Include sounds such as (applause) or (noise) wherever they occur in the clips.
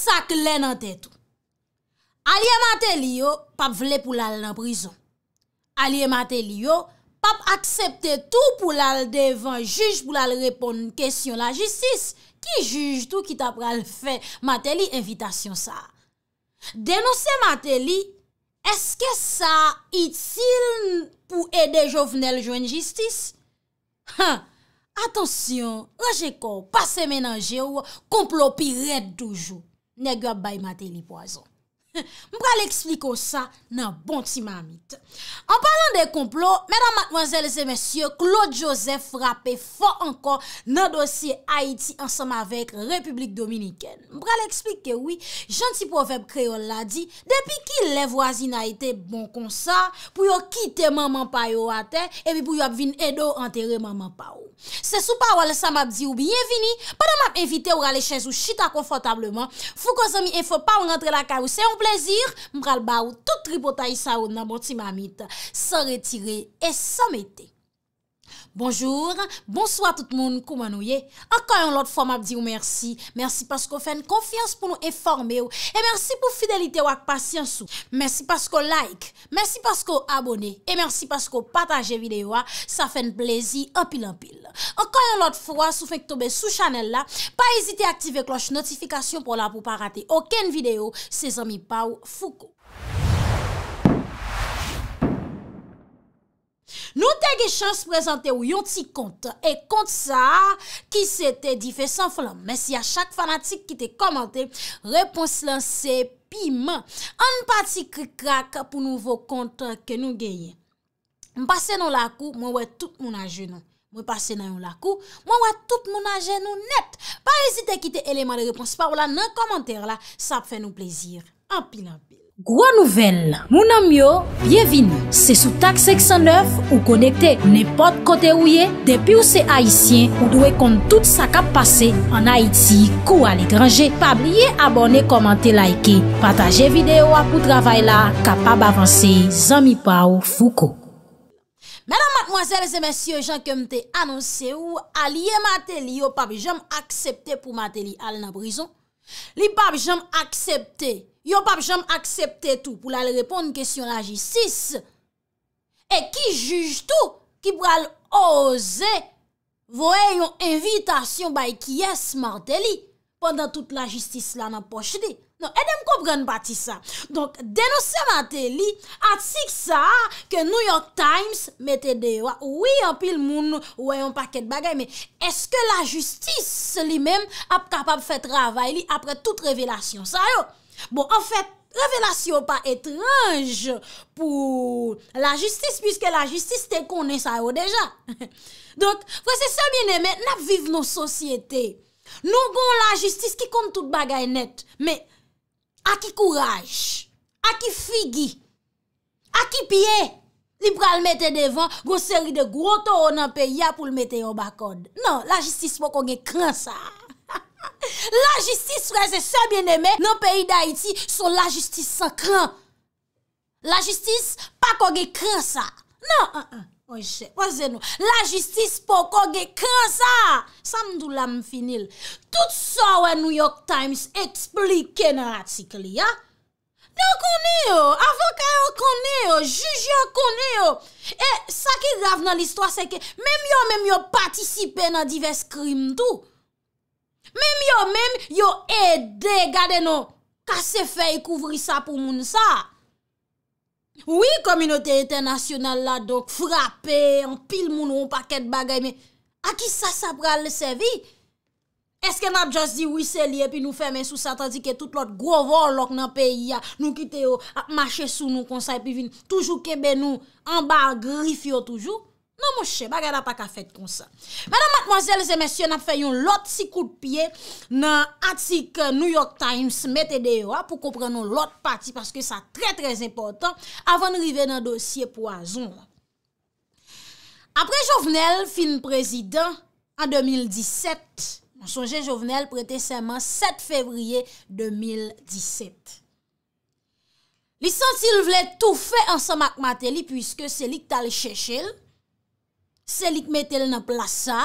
sa kle nan te tou. Aliye Mateli yo, pap vle pou lal nan prizon. Aliye Mateli yo, pap aksepte tou pou lal devan, juj pou lal repon nkestyon la jistis. Ki juj tou ki tap ral fe? Mateli, invitasyon sa. Denose Mateli, eske sa itil pou ede jo vnel jwen jistis? Ha, atensyon, reje ko, pa se menanje ou, komplopi red toujou. Ne gwa baymate li poason. Mpral ekspliko sa nan bon ti mamit An parlan de komplo Mèdam matmwazèl zè mèsyè Claude Joseph rapè fò ankon Nan dosye Haiti ansam avèk Republik Dominikèn Mpral eksplike wè Janti poveb kreol la di Depi ki le vwazin a itè bon konsa Pou yo kite maman payo a te E mi pou yo ap vin edo anterè maman pa ou Se sou pa wale sa map di ou Bienvini, padan map evite ou Ale chèz ou chita konfotableman Fou ko zè mi enfo pa ou rentre la kawousè ou mkal bau tout ripotay sa ou nan boti mamit, se retire et se mette. Bonjour, bonsoit tout moun koumanouye. Ankan yon lot fwa map di ou mersi. Mersi paskou fèn konfians pou nou eforme ou. E mersi pou fidelite ou ak pasyans ou. Mersi paskou like. Mersi paskou abone. E mersi paskou pataje videyo a. Sa fèn plezi anpil anpil. Ankan yon lot fwa sou fèk tobe sou chanel la. Pa ezite aktive kloche notifikasyon pou la pou pa rate oken videyo. Se zami pa ou fuko. Nou te ge chans prezante ou yon ti kont, e kont sa ki se te di fe san flan. Men si a chak fanatik ki te komante, repons lan se pi man. An pati ki krak pou nouvo kont ke nou geye. Mpase nan yon lakou, mwen wè tout moun aje nou. Mwen pase nan yon lakou, mwen wè tout moun aje nou net. Pa rezite ki te eleman de repons pa wlan nan komante la, sa pfe nou plezir. An pi nan pi. Gwa nouvel, mounan myo, bienvin, se sou tak 609 ou konekte nepot kote ouye depi ou se Haitien ou dwe kont tout sa kap pase an Haiti, kou al e grange pabliye abone, komante, laike pataje video apou travay la kapab avanse, zami pa ou fuko Menan matmoazel se mensyo jan kem te anonse ou a liye mate li yo pabli jom aksepte pou mate li al na brison li pabli jom aksepte aksepte yo pa jom aksepte tou pou la le repon kèsyon la jistis, e ki juj tou ki pou al oze voye yon evitasyon bay ki yes martè li pandan tout la jistis la nan poche di. Non, e dem koubran pati sa. Donk, denose martè li atsik sa ke New York Times mette dewa. Oui, apil moun wè yon paket bagay, men eske la jistis li men ap kapap fèt ravay li apre tout revelasyon sa yo? Bon, an fèt, revelasyon pa etranj pou la jistis, pwiske la jistis te konen sa yo deja. Donk, fwese se mjen eme, nap viv nou sosyete. Nou bon la jistis ki kon tout bagay net, men, aki kouraj, aki figi, aki pie, li pral mette devan, gwo seri de gwo to ou nan pe ya pou l mette yo bakod. Non, la jistis pou kon gen kran sa a. La jistis reze sebyen eme nan peyi da iti so la jistis se kren. La jistis pa kogue kren sa. Nan, nan, nan, wazen nou. La jistis pa kogue kren sa. Sa mdou la m finil. Tout sa wè New York Times explike nan atik li ya. Nan konè yo, avokè yo konè yo, juji yo konè yo. E sa ki grav nan listwa se ke mèm yo mèm yo patisipe nan divers krim tou. Mèm yo, mèm yo e de gade nou, kase fey kouvri sa pou moun sa. Oui, kominote etè nasyonal la, donk, frapè, an pil moun ou an pakèd bagay, mè, a ki sa sa pral le sevi? Eske nan just di wise li e pi nou fèmè sou sa, tan di ke tout lot grovor lòk nan peyi ya, nou kite yo, ap mache sou nou konsay pi vin, toujou kebe nou, an ba agrif yo toujou? Nan mou chè, baga da pa ka fèt kon sa. Madame, mademoiselles et messieurs, nap fè yon lot si koupiè nan atik euh, New York Times mette de yo a ah, pou komprenon lot pati paske sa trè trè important avan rive nan dosye poason. Apre Jovenel fin prezident an 2017. Monsonje Jovenel prété seman 7 fevriye 2017. Lisan si l vle tout fè an sa mat matè li pwiske se li k tal chè chè l. Se li k metel nan plasa,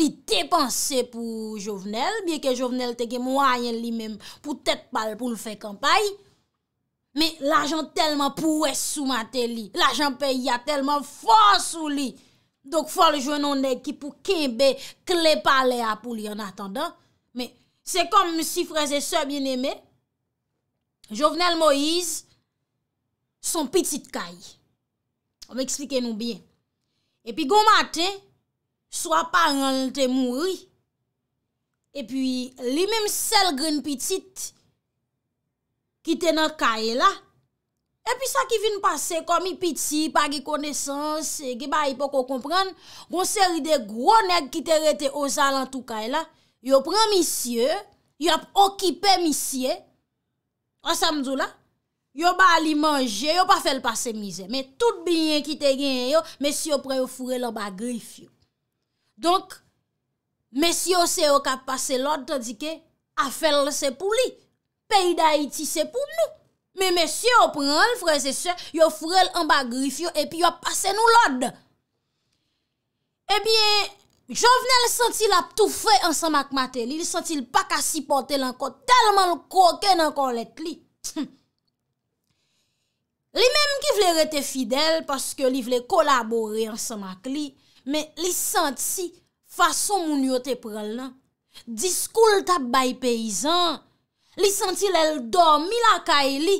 li depanse pou Jovenel, bye ke Jovenel tege mwayen li mem pou tet pal pou l fè kampay, me l ajan telman pou wè sou matè li, l ajan pe y a telman fò sou li. Dok fò l jounon nek ki pou kembe kle palè a pou li an atanda. Me se kom msifreze sè bien eme, Jovenel Moïse son pitit kay. Om eksplike nou byen. E pi gon maten, swa paran te mouri. E pi li menm sel gen pitit ki te nan kae la. E pi sa ki vin pase komi piti, pa ge konesans, ge bayi po ko kompren. Gon seri de gwo neg ki te rete oza lan tou kae la. Yo pren mi sye, yo ap okipe mi sye, an samzou la. Yo ba li manje, yo pa fel pase mize. Men, tout bi yon ki te gen yo, mesi yo pre yo furel an bagrif yo. Donk, mesi yo se yo ka pase lode, tadike, a fel se pou li. Peyi da iti se pou nou. Men, mesi yo pre an, fwese se, yo furel an bagrif yo, epi yo pase nou lode. Ebyen, jo vnen li santi la ptoufe ansan mak mate li, li santi l pak a sipote lankon, talman lkoke lankon let li. Tchoum. Li menm ki vle rete fidel paske li vle kolabori an samak li, men li santi fason moun yo te prel nan. Diskoul tap bay peyizan, li santi lel dormi lakay li,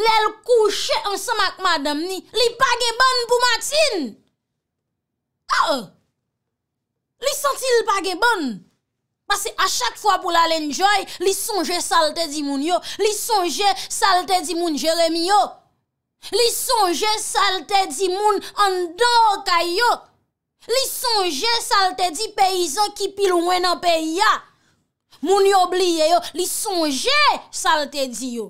lel kouche an samak madam ni, li page bon pou matin! A e! Li santi l page bon! Pase a chak fwa pou la len joy, li sonje salte di moun yo, li sonje salte di moun Jeremio! Li sonje salte di moun an do ka yo. Li sonje salte di peyizan ki pil wè nan pey ya. Moun yo bliye yo. Li sonje salte di yo.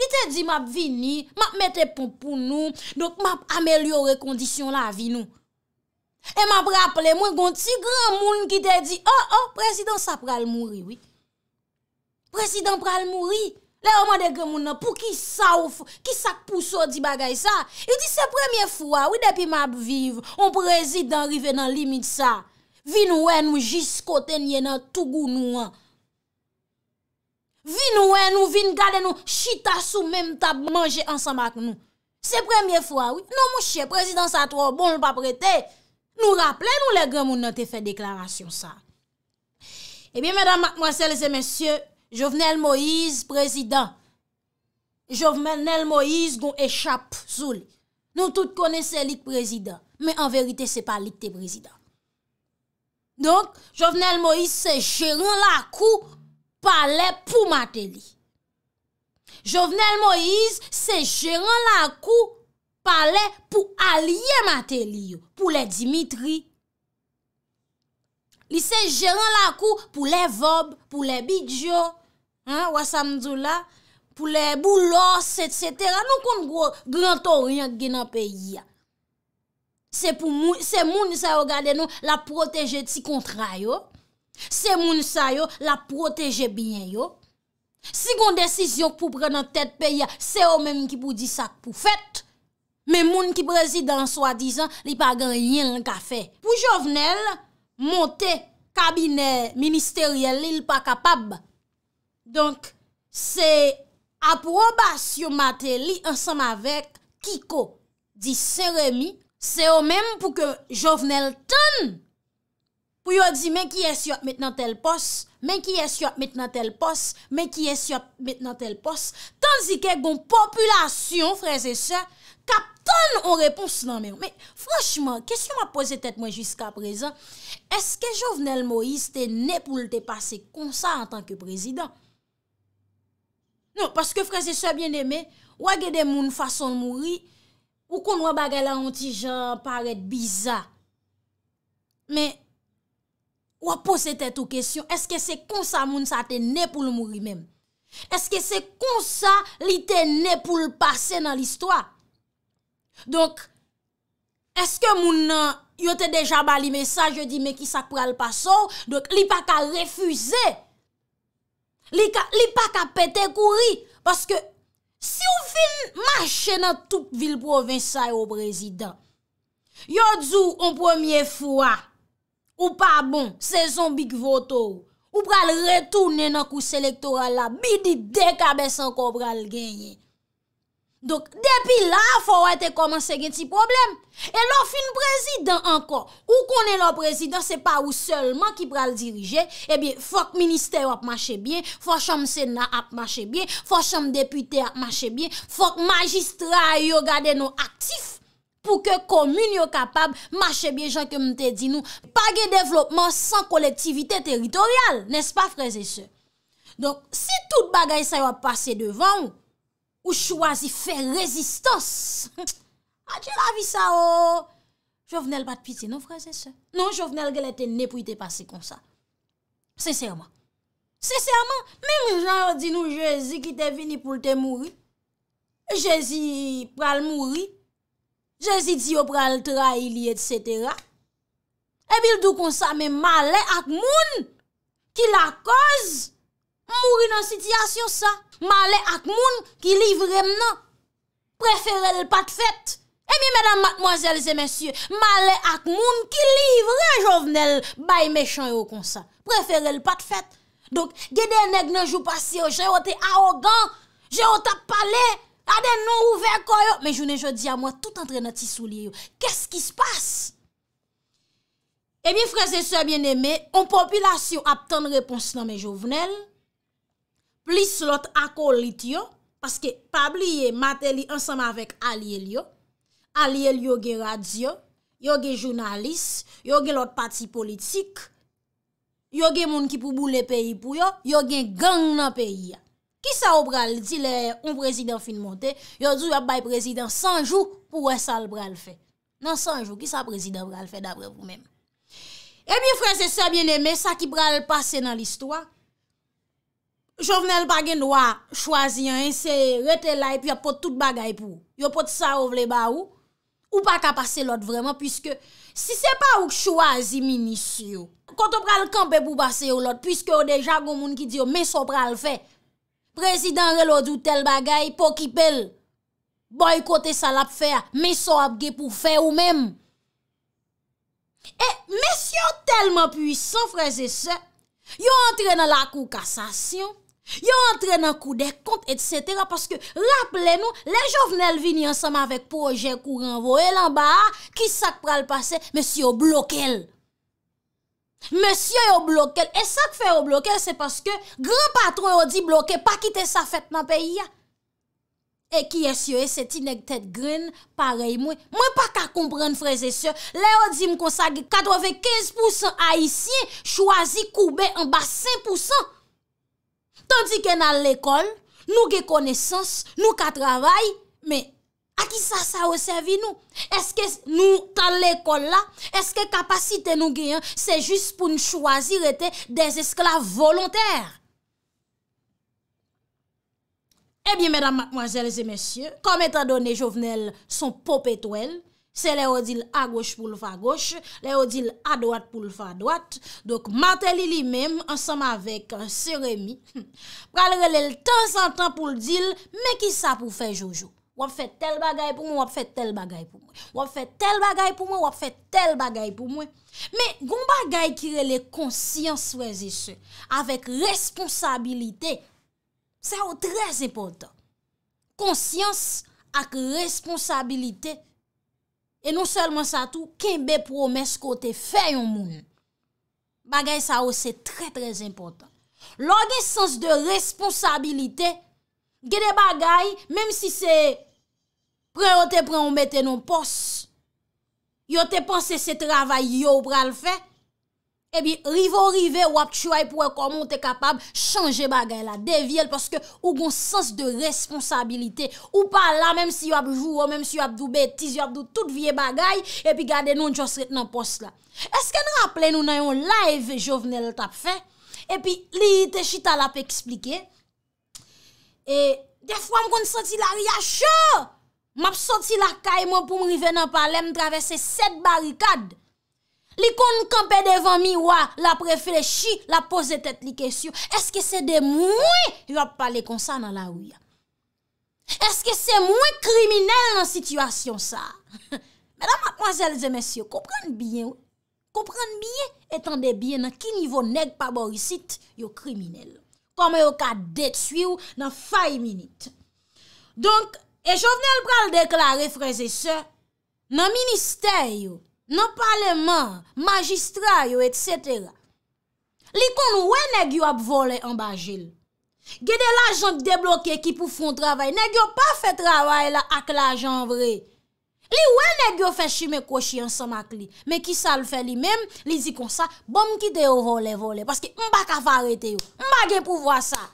Li te di map vini, map mette pounpoun nou, dok map amelyore kondisyon la vi nou. E map rappele moun gonti gran moun ki te di, Oh, oh, prezident sa pral mouri, oui. Prezident pral mouri. Le oman de gèmoun nan, pou ki sa ouf, ki sak pousou di bagay sa, il di se premiè fwa, oui, depi map viv, on prezidant rive nan limit sa, vin ouen nou jis kote nye nan Tougou nou an. Vin ouen nou, vin gade nou, chita sou menm tab manje ansan bak nou. Se premiè fwa, oui, nou mouche, prezidant sa tro bon l pa prete, nou rapple nou le gèmoun nan te fe deklarasyon sa. E eh biye, mèdame, mwasele, se mèsyè, Jovenel Moïse, prezident. Jovenel Moïse goun échappe sou li. Nou tout konese li k prezident. Men en verite se pa li k te prezident. Donk, jovenel Moïse se jèran lakou pale pou mate li. Jovenel Moïse se jèran lakou pale pou alye mate li yo. Pou le Dimitri. Li se jèran lakou pou le Vob, pou le Bidjo, Ouwa samzou la pou le boulos et setera. Nou kon gwo grantor yon genan peyi ya. Se pou moun sa yo gade nou la proteje ti kontra yo. Se moun sa yo la proteje bien yo. Si kon desisyon pou prenen tet peyi ya, se yo menm ki pou di sak pou fet. Men moun ki prezident swa dizan li pa gen yon ka fe. Pou jovnel, monte kabine ministeriel li pa kapabbe. Donk, se aprobasyon mater li ansam avek kiko di seremi, se o men pou ke jovenel ton pou yo di men ki esyop met nan tel pos, men ki esyop met nan tel pos, men ki esyop met nan tel pos, tanzike bon populasyon, freze se, kap ton o repons nan men. Men, fweshman, kes yo ma pose tet mwen jiska prezant, eske jovenel Moïse te ne pou lte pase konsa an tanke prezident? Non, paske franse sebyen deme, wage de moun fason mouri, wakon wabage la an ti jan paret biza. Men, wapose te tou kesyon, eske se konsa moun sa te ne pou l mouri mem? Eske se konsa li te ne pou l pase nan l istwa? Donk, eske moun yo te deja bali mesaj, yo di me ki sak pral paso, donk, li pa ka refuze? Li pa ka pete kouri, paske si ou fin mache nan tout vil provinsay ou prezident, yo dzou an premier fwa, ou pa bon, sezon bik voto ou, ou pral retounen nan kou selektoral la, bi di dekabesan ko pral genyen. Donk, depi la, fò wè te komanse gen ti problem. E lò fin prezidant ankon, ou konen lò prezidant, se pa ou seulement ki pral dirije, ebi fòk minister wap mache bie, fòk chanm senat ap mache bie, fòk chanm depute ap mache bie, fòk magistra yo gade nou aktif, pou ke komin yo kapab, mache bie jan ke mte di nou, pa gen devlopman san kolektivite teritorial, nes pa freze se. Donk, si tout bagay sa yo ap pase devan ou, Ou chwazi fè rezistos. (laughs) A ah, djè la vi sa o. Oh? Jovnel bat piti nou fra zè se. Non, non jovnel gèlè te nepri te pasi konsa. Sè sèrman. Sè sèrman. Mè mè jan yò di nou jezi ki te vini pou te mouri. Jezi pral mouri. Jezi di yo pral traili et sètera. E bil dò konsa mè male ak moun. Ki la koz. Mouri nan sityasyon sa. Male ak moun ki livre mnen. Prefere l pat fèt. Emi, mèdame, mademoiselles et messieurs, male ak moun ki livre jovenel. Baye mechanyo kon sa. Prefere l pat fèt. Donk, gèdè nèk nan jou pasiyo, jè o te aogan, jè o te pale, adè nou ouver koyo. Mè jounè, jò di a mwen, tout entre nan ti souliye yo. Kè s'ki s'passe? Emi, frères et sœurs bien-aimés, on populasyon aptan repons nan mè jovenel, plis lot akolit yo, paske pabli ye mater li ansama vek aliyel yo, aliyel yo gen radio, yo gen jounalis, yo gen lot pati politik, yo gen moun ki pou bou le peyi pou yo, yo gen gang nan peyi ya. Ki sa ou pral di le un prezident fin monte, yo di wap bay prezident sanjou pou wè sal pral fe. Nan sanjou, ki sa prezident pral fe dapre pou mèm? E bi fransè sa mjen emè sa ki pral pase nan l'istwa, Jouvenel bagen dwa chwazi an, se rete la epi apote tout bagay pou. Yo apote sa ou vle ba ou, ou pa kapase lot vreman, pwiske si se pa ou chwazi minis yo. Koto pral kampe pou base yo lot, pwiske yo deja gomoun ki diyo, meso pral fe, prezident relo diyo tel bagay, pokipel, boykote salap fe, meso apge pou fe ou menm. E, eh, mesyo telman pwis, san freze se, yo antre nan la kou kassasyon, Yo rentre nan kou de kont et setera Paske rappele nou Le jovenel vini ansama vek proje Kou renvo e lan ba Ki sak pra l'pase Monsi yo blokel Monsi yo blokel E sak fe yo blokel se paske Gran patron yo di bloke Pa kite sa fet nan peyi E ki esye se ti neg tet grin Parey mwen Mwen pa ka kompren freze se Le yo di mkonsage 95% a isye Chwazi koube an ba 5% Tandikè nan l'ekol, nou ge konesans, nou ka travay, mè a ki sa sa wè servi nou? Eske nou tan l'ekol la, eske kapasite nou gen, se jist pou nou chwazir ete des esklav volontèr? Ebyen eh mèdam mwazèl zè mèsyè, kom eta donè jovenel son pop etwèl, Se le o dil a goch pou l fa goch, le o dil a doat pou l fa doat, dok matel li li menm ansam avek an euh, seremi, hmm, pral relel tan san tan pou l dil, me ki sa pou fe jojo. Wap fe tel bagay pou mwen, wap fe tel bagay pou mwen, wap fe tel bagay pou mwen, wap fe tel bagay pou mwen. Me, goun bagay kirele konsyans wèze se, avek responsabilite, sa ou trez epotan. Konsyans ak responsabilite, E non selman sa tou, kenbe promes kote fe yon moun. Bagay sa ou, se tre tre important. Logue sens de responsabilite, gede bagay, mem si se preote preon bete yon non pos, yote panse se travay yo pral fe, Ebi, eh rivo rive wap chouay pou e komon te kapab chanje bagay la devyel paske ou gon sens de responsabilite. Ou pala, menm si wap vou, menm si wap dou betis, wap dou tout vie bagay epi gade non jos retenan pos la. Eske n raple nou nan yon live jovenel tap fe? Epi, li ite chita la pe eksplike. E, defwa m kon soti la riyasho! M ap soti la kay mo pou m rive nan pale m travese set barikad. Li kon kante devan miwa, la preflechi, la pose tet li kesyo. Eske se de mwen, yo ap pale konsa nan la ouya. Eske se mwen kriminelle nan situasyon sa. (laughs) Mèdam matmwazèl zè mèsyo, kompran biye ou. Kompran biye, etan de biye nan ki nivou neg pa borisit yo kriminelle. Kame yo ka det suyou nan fay minute. Donk, e jo vnen pral deklari freze se, nan minister yo, nan paleman, magistrayo, etc. Li kon wè negyo ap vole ambajil. Gede la jank deblokye ki pou fon travay, negyo pa fe travay la ak la jank vre. Li wè negyo fe shime koshi ansan mak li, me ki sa l fe li mem, li zi kon sa, bom ki de yo vole, vole, paske mba ka fa arete yo, mba gen pou vwa sa.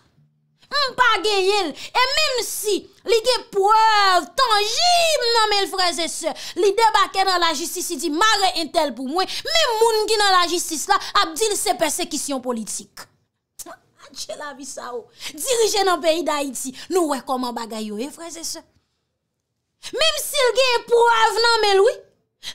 Mpage yil, e mèm si li ge pouèv tangib nan mèl freze se, li debake nan la justis, li di mare entel pou mwen, mèm moun ki nan la justis la, abdil se persekisyon politik. Adje la vi sa ou, oh. dirije nan peyi da Haiti, nou wèkoman bagay yo, e eh, freze se. Mèm si li ge pouèv nan mèl,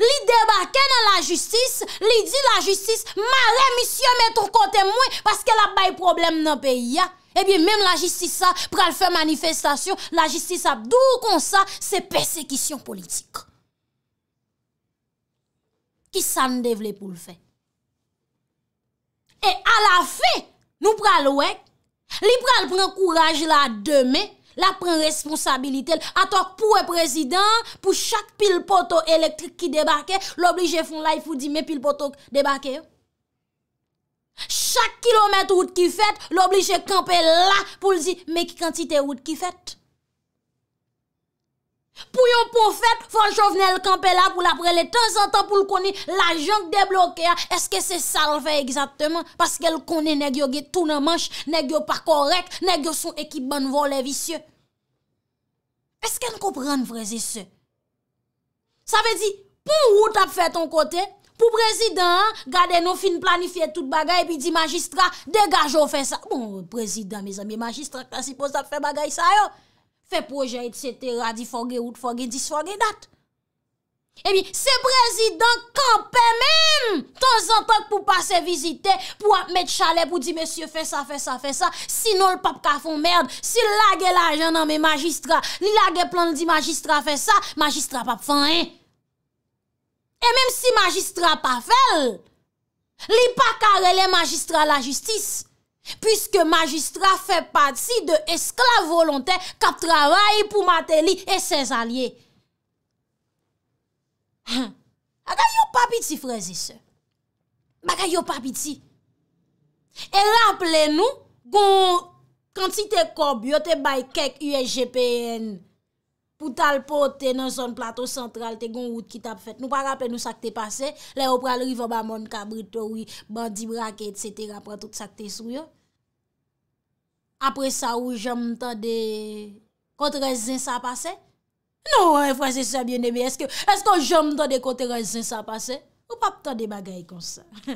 li debake nan la justis, li di la justis, mare misye mètr kote mwen, paske la bay problem nan peyi ya. Ebyen, eh mèm la jistisa pral fè manifestation, la jistisa dò kon sa, se persekisyon politik. Ki sa n'devle pou l'fè? E a la fè, nou pral wèk, li pral pran kouraj la demè, la pran responsabilitel, atòk pou e prezident, pou chak pil poto elektrik ki debakè, l'oblige fon la, yfou di me pil poto debakè yo. Chak kilomet wout ki fèt, l'oblije kampe la pou l'di, meki kantite wout ki fèt. Pou yon pou fèt, fòn chòvne l'kampe la pou l'apre le tan san tan pou l'kone la jank deblokè a, eske se sal fè exactement, paske l'kone negyo ge tou nan manch, negyo pa korek, negyo son ekip ban volè visye. Eske n'kopren vreze se? Sa fè di, pou wout ap fèt ton kote, Pou prezidant, gade nou fin planifiye tout bagay, epi di magistrat, degajo fè sa. Bon, prezidant, me zan, me magistrat, ta si posat fè bagay sa yo. Fè proje, et cetera, di fogue, out fogue, dis fogue, dat. Ebi, se prezidant kampè mèm, ton zantak pou pase vizite, pou ap met chalet, pou di, mesye, fè sa, fè sa, fè sa, sino l'pap ka fon mèrd, si lage l'ajan nan me magistrat, li lage plan li di magistrat fè sa, magistrat pap fon yè. E menm si magistrat pa fel, li pa karele magistrat la justis. Piske magistrat fe pati de esklav volontè kap travay pou mater li e sez alye. A ka yo papiti frezi se. A ka yo papiti. E laple nou kon kantite kob yo te bay kek USGPN. Ou tal pot te nan zon plato sentral te gon wout ki tap fet. Nou pa rappe nou sak te pase. Le ou pral riva ba mon kabritou, bandi braket, et cetera, pral tout sak te sou yo. Apre sa ou jom mtande kontre zin sa pase? Nou, en fwese sa biene, me eske, eske jom mtande kontre zin sa pase? Ou pa ptande bagay kon sa? (laughs)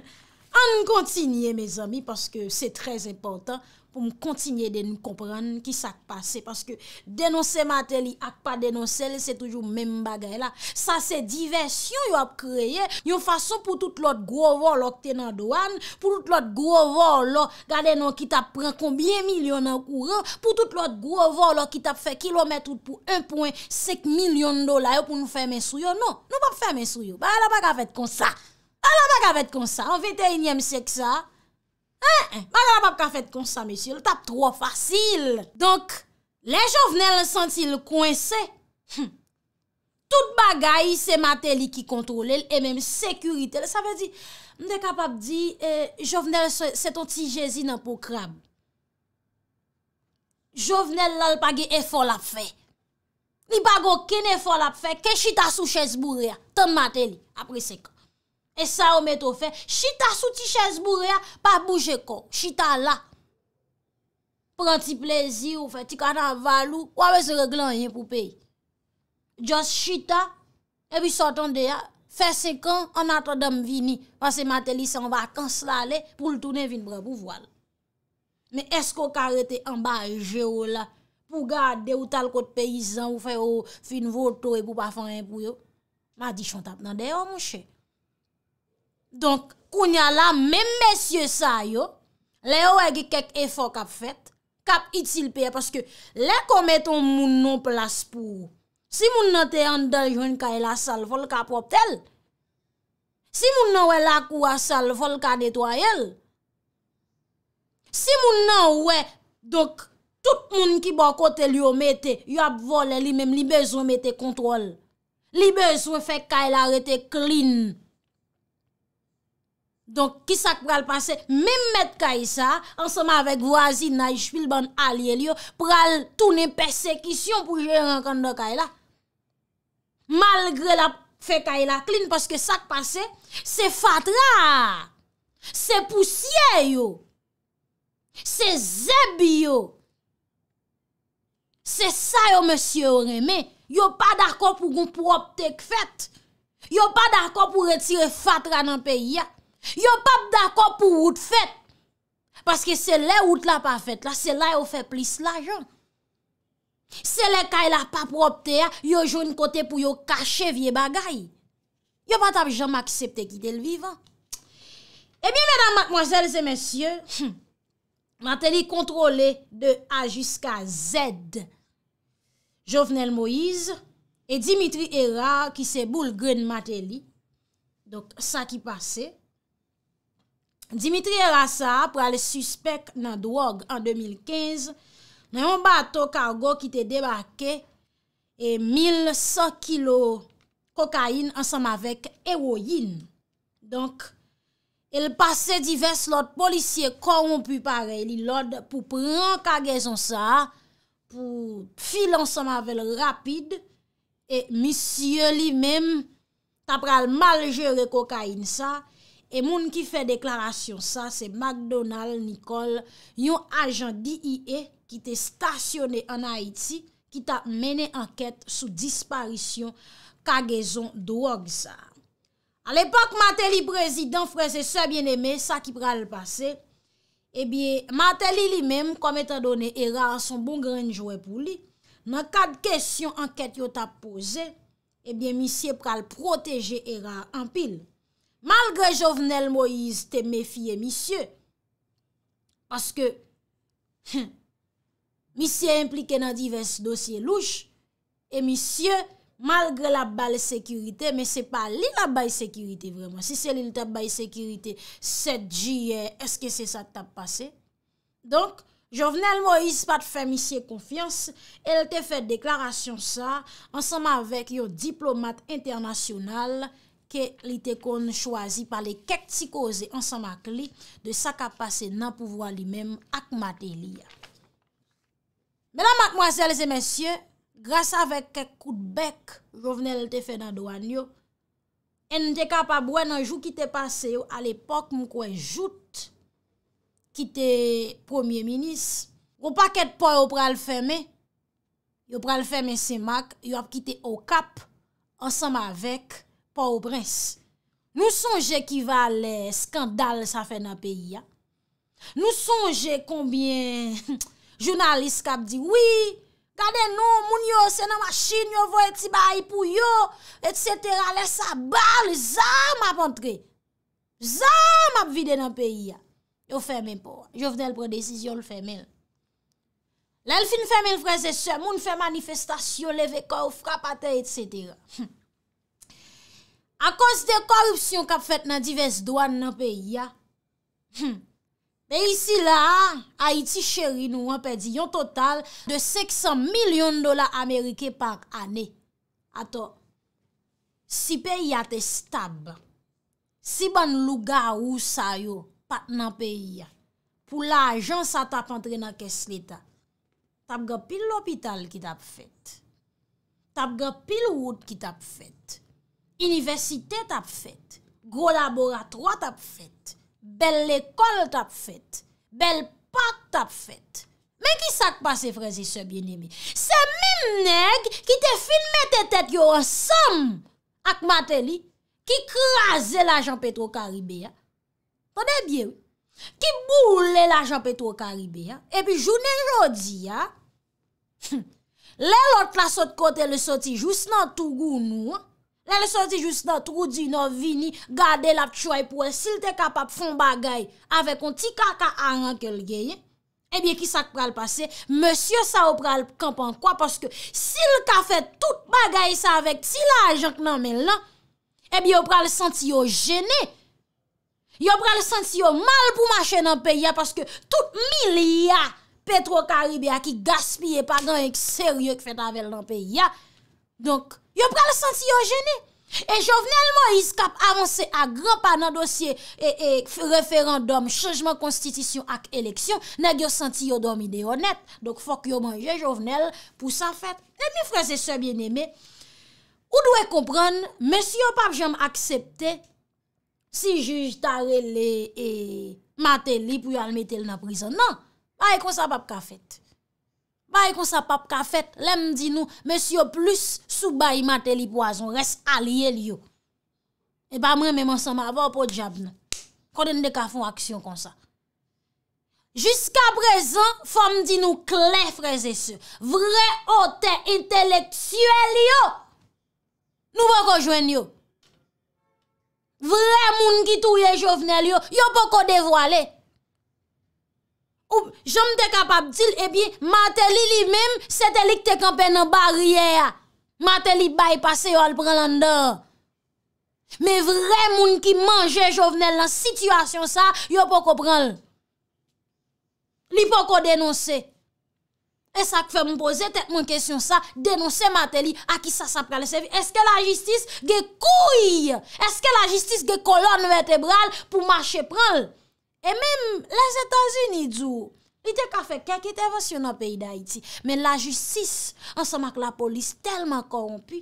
An kontinye, me zami, paske se trez epantan. pou m kontinye de nou kompran ki sa ak pase. Paske denonse mater li ak pa denonse li, se toujou men bagay la. Sa se diversyon yo ap kreye, yo fason pou tout lot grovor lo ak tenan doan, pou tout lot grovor lo gade non ki tap pran konbien milyon an kouran, pou tout lot grovor lo ki tap fe kilometre pou 1.5 milyon dola yo pou nou fèmè sou yo. Non, nou pa fèmè sou yo. Ba ala baka fèt kon sa. Ala baka fèt kon sa. An ve te inyem sek sa. Mwen ap ap ka fet konsa, mesye. Le tap tro fasil. Donk, eh, le jovenel sentil kwen se. Tout bagay se mater li ki kontrole. E menm sekurite. Sa ve di, mwen de kap ap di, jovenel se ton ti jezi nan pou krab. Jovenel lal page e fol ap fe. Ni bago ken e fol ap fe, ke chita sou ches bourre ya. Ton mater li, apre sekon. E sa ou met ou fe, chita sou ti chèz boure ya, pa bouje kon. Chita la. Pren ti plezi ou fe, ti kanan valou, wawè se reglan yen pou peyi. Djos chita, e bi sotan de ya, fe se kan, an ato dam vini. Wase matelise, an va kans lale, pou l'tounen vin bre pou voal. Me esko karete an ba e jè ou la, pou gade ou tal kote peyizan ou fe ou fin voto e pou pa fanyen pou yo. Ma di chon tap nan de ya ou mou chè. Donk, kounya la, mèm mèsyè sa yo, le yo wè gikek efok ap fèt, kap itilpè, paske le komè ton moun non plas pou. Si moun nan te andal yon ka el asal, fol ka prop tel. Si moun nan wè lak ou asal, fol ka netwayel. Si moun nan wè, donk, tout moun ki ba kote li yo mète, yop volè li mèm, li bezwen mète kontrol. Li bezwen fèk ka el arete klin. Donk, Donk ki sak pral pase, mem met kay sa, ansama avek wazi na ishpil ban alye liyo, pral toune persekisyon pou jen renkanda kay la. Malgre la fe kay la klin, paske sak pase, se fatra, se pousye yo, se zebi yo, se sa yo monsi yo reme, yo pa dako pou goun pou optek fet, yo pa dako pou retire fatra nan peyi ya. Yo pap d'akop pou wout fèt Paske se lè wout la pa fèt la Se lè yo fè plis la jan Se lè kaj la pap wopte ya Yo joun kote pou yo kache vie bagay Yo patap jan maksepte ki del viva E miye mèdam mwazèl zè mèsyè Matèli kontrole de A jiska Z Jovenel Moïse E Dimitri Héra Ki se boulgen Matèli Dok sa ki pase Dimitri Rassa prale suspek nan drog an 2015, nan yon bato kargo ki te debake, e 1100 kilo kokain ansamavek ewo yin. Donk, el pase divers lot policye koron pu pare li lot pou pran kagezon sa, pou fil ansamavek rapide, e misye li menm tapral mal jere kokain sa, E moun ki fe deklarasyon sa, se McDonal, Nicole, yon ajan D.I.E. ki te stasyone an Haiti ki ta mene anket sou disparisyon kagezon drog sa. A l'epok Mateli prezident frese se bieneme sa ki pra l'pase, e eh bie Mateli li mem kome ta done erar son bon grenjwe pou li. Nan kat kesyon anket yo ta pose, e eh bie misye pra l'proteje erar an pil. malgre Jovenel Moïse te mefye misye, paske misye implike nan divers dosye louche, e misye malgre la bal sekurite, men se pa li la bal sekurite vreman, si se li la bal sekurite, set jiye, eske se sa tap pase? Donk, Jovenel Moïse pat fe misye konfians, el te fe deklarasyon sa, ansama avek yo diplomat internasyonal, ke li te kon chwazi pa li kek ti koze ansamak li de sa kap pase nan pouvoa li menm ak mater li ya. Menan, mkmoazel, zemensye, grasa vek kek kout bek, rovene lel te fè nan doan yo, en de kap a bwen anjou ki te pase yo, al epok mkwen jout, ki te premier minis, wopak et po yo pral fèmè, yo pral fèmè se mak, yo ap ki te okap, ansamak vek, pa ou prens. Nou sonje ki va le skandal sa fe nan peyi ya. Nou sonje konbyen (laughs) jounalist kap di, oui, kade nou moun yo se nan machin yo vo eti bayi pou yo, etsetera, le sa bal, zan map antre. Zan map vide nan peyi ya. Yo fèmè pou. Yo vènel pre desisyon, yo fèmè. Lèl fin fèmè l vreze sè, moun fè manifestasyon, leve kò, frapate, etsetera. A kos de korupsyon kap fet nan divers doan nan peyi ya. Be yisi la, Haiti chéri nou an pe di yon total de sek san milyon dola Amerike pak ane. Ato, si peyi ya te stab, si ban luga ou sayo pat nan peyi ya, pou la ajan sa tap antre nan kes leta, tap ge pil lopital ki tap fet, tap ge pil wot ki tap fet. Universite tap fèt, Gro laboratro tap fèt, Bel l'ekol tap fèt, Bel pat tap fèt. Men ki sak pa se frezi se bien eme? Se men neg ki te filmet te tèt yo ansam ak mateli, Ki krasè la Jean-Petro Karibé ya? Pwede bie ou? Ki boule la Jean-Petro Karibé ya? E pi jounen jodi ya? Le lort la sot kote le soti jous nan Tougou nou an? Lè lè soti jousi dan trou di nou vini, gade l ap tchouay pou el, sil te kapap fon bagay, avek on ti kaka a rankel genye, ebyen ki sak pral pase, monsye sa ou pral kampan kwa, paske sil ka fet tout bagay sa avek, si la ajan k nan men lan, ebyen ou pral senti yo jene, yo pral senti yo mal pou mache nan pe ya, paske tout milia petro karibia ki gaspye, padan ek serye k fet avèl nan pe ya, donk, Yo pral senti yo geni. E jovenel mo iskap avanse a gran pa nan dosye e referan dom, chanjman konstitisyon ak eleksyon, neg yo senti yo dom ideyonet. Dok fok yo manje jovenel pou san fet. E mi franse se bieneme, ou dwe kompran, monsi yo pap jom aksepte si juj tarele e mate li pou yo almetel nan prizon. Nan, a yon sa pap ka fet. Bay kon sa pap ka fet, lèm di nou, mèsy yo plus sou bayi matè li boazon, res alye li yo. E ba mè mè mè mè sa mè avò pou di jab nan. Kondèn de ka fon aksyon kon sa. Jiska prezant, fòm di nou kle freze se. Vre ote inteleksyè li yo. Nou pou kon jwen yo. Vre moun ki tou ye jovnel yo, yo pou kon devwale yo. Ou jom de kapap dil, e eh bie Mateli li mèm, se te li k te kampè nan barriè a. Mateli baypase yo al pran landa. Me vre moun ki manje jovenel nan situasyon sa, yo pou ko pran l. Li pou ko denonse. E sa k fè moun pose, tenk moun kesyon sa, denonse Mateli a ki sa sa pran l. E se ke la jistis ge kouye? E se ke la jistis ge kolon vetebral pou mache pran l? Et même les Etats-Unis djou, ite ka fèk kèk et evansyon nan peyi d'Haïti. Men la jistis, ansama k la polis, telman korompi.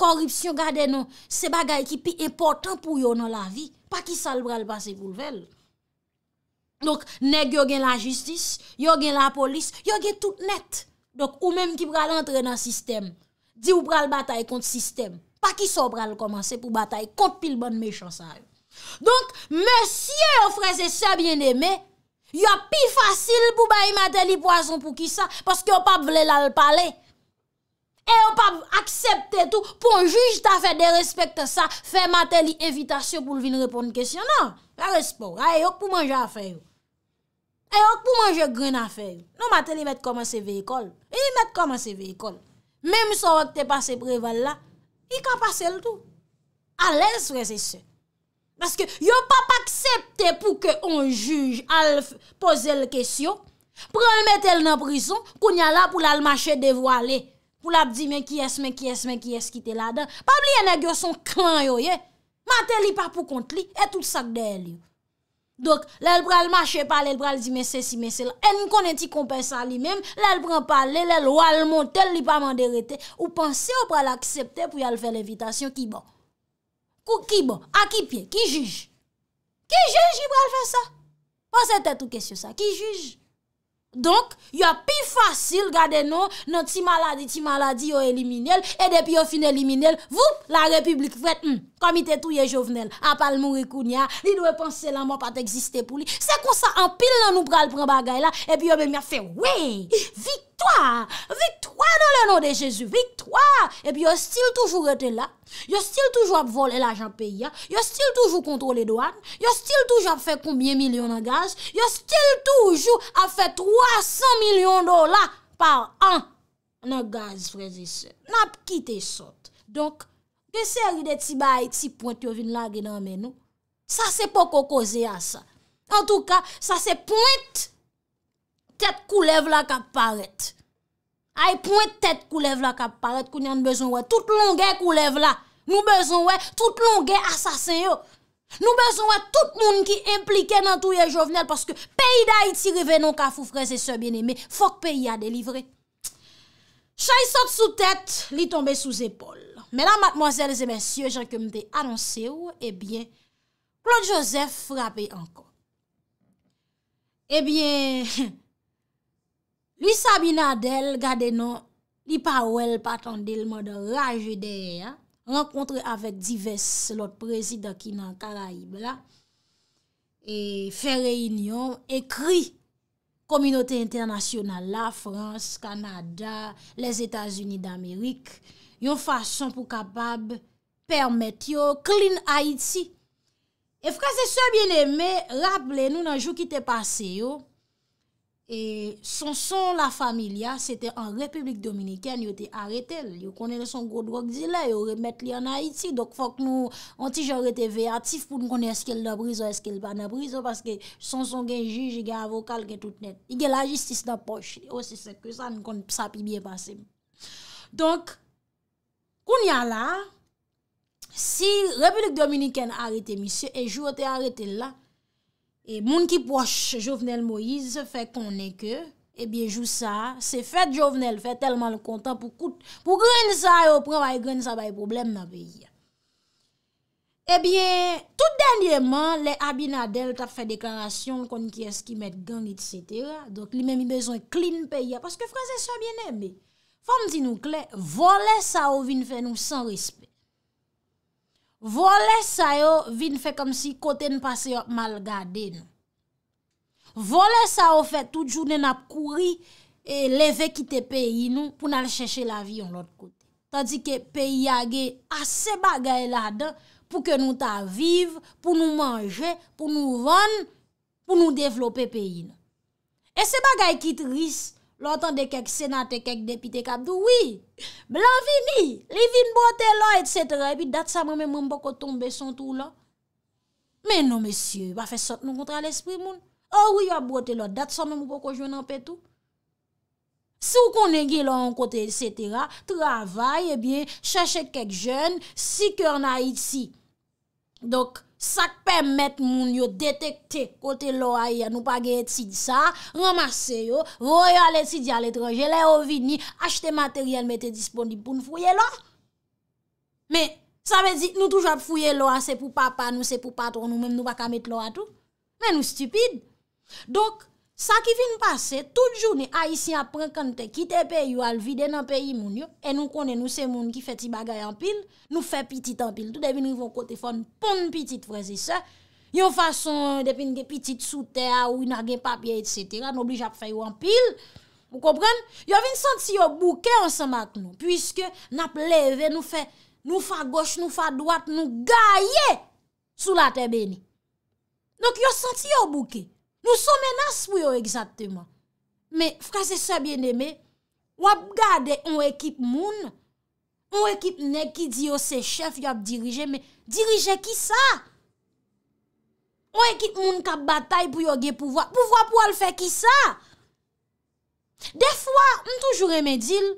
Koripsyon gade nan se bagay ki pi important pou yo nan la vi. Pa ki sal bral basi goulvel. Donc, neg yo gen la jistis, yo gen la polis, yo gen tout net. Ou menm ki bral entre nan sistem. Di ou bral batay kont sistem. Pa ki sal bral komansè pou batay kont pil bon mechansay. Donk, monsye yo freze se bien eme, yo pi fasil pou bayi mateli poason pou ki sa, paske yo pap vle lal pale. E yo pap aksepte tou, pou an juj tafe de respekte sa, fe mateli evitasyon pou vin reponde kesyon nan. A respon, non? non, a yo pou manje afeyo. A yo pou manje gren afeyo. Non, mateli met koman se veykol. E yo met koman se veykol. Mem sou ak te pase preval la, i ka pase l tou. A les freze se. Aske yo pa pa aksepte pou ke on juj al pose l kesyon, pran met el nan prison, koun ya la pou la l mache devwa le, pou la di men ki es, men ki es, men ki es ki te la dan. Pabli ene gyo son klan yo ye, maten li pa pou kont li, et tout sak de el yon. Dok, lal pran l mache pa, lal pran l di men se si men se la, ene konen ti kompen sa li men, lal pran pale, lal wal montel li pa mande rete, ou pan se yo pran l aksepte pou yal fe l evitasyon ki bon. Kou kibon, akipye, ki juj. Ki juj i bral fè sa? Ou se te tou kesyo sa? Ki juj? Donk, yo pi fasil gade nou, nou ti maladi, ti maladi yo eliminele, e depi yo fin eliminele, vup, la republik fwet, hmm, komite tou ye jovenel, apal mou re kounya, li dwe ponselanman pat eksiste pou li. Se kon sa anpil nan nou bral pran bagay la, e pi yo be mè fè, wè, vik. Victoire dans le nom de Jésus Victoire Et puis yo stil toujou rete la Yo stil toujou ap vole l'agent paye Yo stil toujou kontrou le douane Yo stil toujou ap fe koumbye milyon nan gaz Yo stil toujou ap fe 300 milyon dola Par an Nan gaz freze se Nap kite sot Donk, ke seri de ti baye ti pointe yo vin lage nan menou Sa se po kokoze a sa En tou ka, sa se pointe Kou lev la kap paret Ay pwen tet kou lev la kap paret Kou nyan bezon wè Tout lon gen kou lev la Nou bezon wè Tout lon gen asasen yo Nou bezon wè Tout moun ki implike nan tou ye jovenel Paske peyi da iti rive non Ka fufreze se bieneme Fok peyi a delivre Chay sot sou tet Li tombe sou zepol Mè la matmoazèl zè mèsyè Jè kèm te anonsè yo Ebyen Claude Joseph frape ankon Ebyen Lui Sabina Del gade nou li parwel patan del mò de raje derè. Renkontre avèk divers lòt prezident ki nan Karaib la. E fè reynyon, ekri. Komunote internasyonan la, France, Kanada, les Etats-Unis d'Amerik. Yon fason pou kapab permèt yo klin Haiti. E fwase sou bien emè, rable nou nan jou ki te pase yo. E Sonson la famil ya, se te an Republik Dominiken, yo te arete el. Yo konen son god wak di la, yo remet li an Haiti. Dok fok nou, an ti jan rete vey atif pou nou konen eske el da brizo, eske el pa na brizo. Paske Sonson gen jij, gen avokal, gen tout net. Gen la jistis nan poche. Ose oh, se ke sa, nou konen sa pi biye pase. Donk, koun ya la, si Republik Dominiken arete misye, e jou rete arete la, E moun ki poche jovenel Moïse, fe konen ke, ebyen jou sa, se fe jovenel, fe telman l kontan pou kout, pou gren sa yo prema, e gren sa baye problem ma eh beye. Ebyen, tout denyeman, le Abinadel tap fe deklarasyon konen ki eski met gang, etsetera, donk li men mi bezon e klin peye, paske fraze sa biene be, fam ti nou kle, vole sa ovin fe nou san respe. Vole sa yo vin fe kom si kote n pase yo mal gade nou. Vole sa yo fe tout jounen ap kouri e leve kite peyi nou pou nan cheshe la vi yon lot kote. Tadi ke peyi yage ase bagay la den pou ke nou ta vive, pou nou manje, pou nou van, pou nou devlope peyi nou. E se bagay kit ris. lantande kek senate, kek depite kabdou, oui, blanvini, livin botelon, et cetera, epi dat sa mwen mwen mwen poko tombe son tou la. Menon, mesye, wafen sot nou kontra l'esprit moun. Oh, Ou yon botelon, dat sa mwen mwen mwen poko jounan petou. Sou konen gilon, on kote, et cetera, travay, epi, eh chache kek joun, si kèr nan itsi. Dok, Sak pèmèt moun yo detekte kote lo a yè, nou pa geye tsi di sa, remase yo, vò yo alè tsi di alè trangè, lè yo vini, achte materyèl mè te dispondi pou nou fouye lo. Mè, sa mè di, nou toujwa fouye lo a, se pou papa, nou se pou patron, nou mèm nou baka met lo a tout. Mè nou stupide. Dok, Sa ki vin pase, tout jouni a yisi apren kan te kite pe yu al vide nan pe yi moun yo e nou konen nou se moun ki fe ti bagay an pil, nou fe pitit an pil. Tout devini yon kote fon pon pitit vrezi se. Yon fason euh, depini ge pitit souter, ou yon agen papye et setera, nou bli jap fe yu an pil. Mou kompren? Yon vin santi yo bouke ansa mak nou, pwiske nap leve, nou fe, nou fa goche, nou fa dwat, nou gaye sou la te beni. Donk yon santi yo bouke. Nou sou menas pou yo exakteman. Me, frase se bien eme, wap gade yon ekip moun, yon ekip ne ki di yo se chef yop dirije, me dirije ki sa? Yon ekip moun kap batay pou yo ge pouvo, pouvo pou al fe ki sa? De fwa, m toujou reme dil,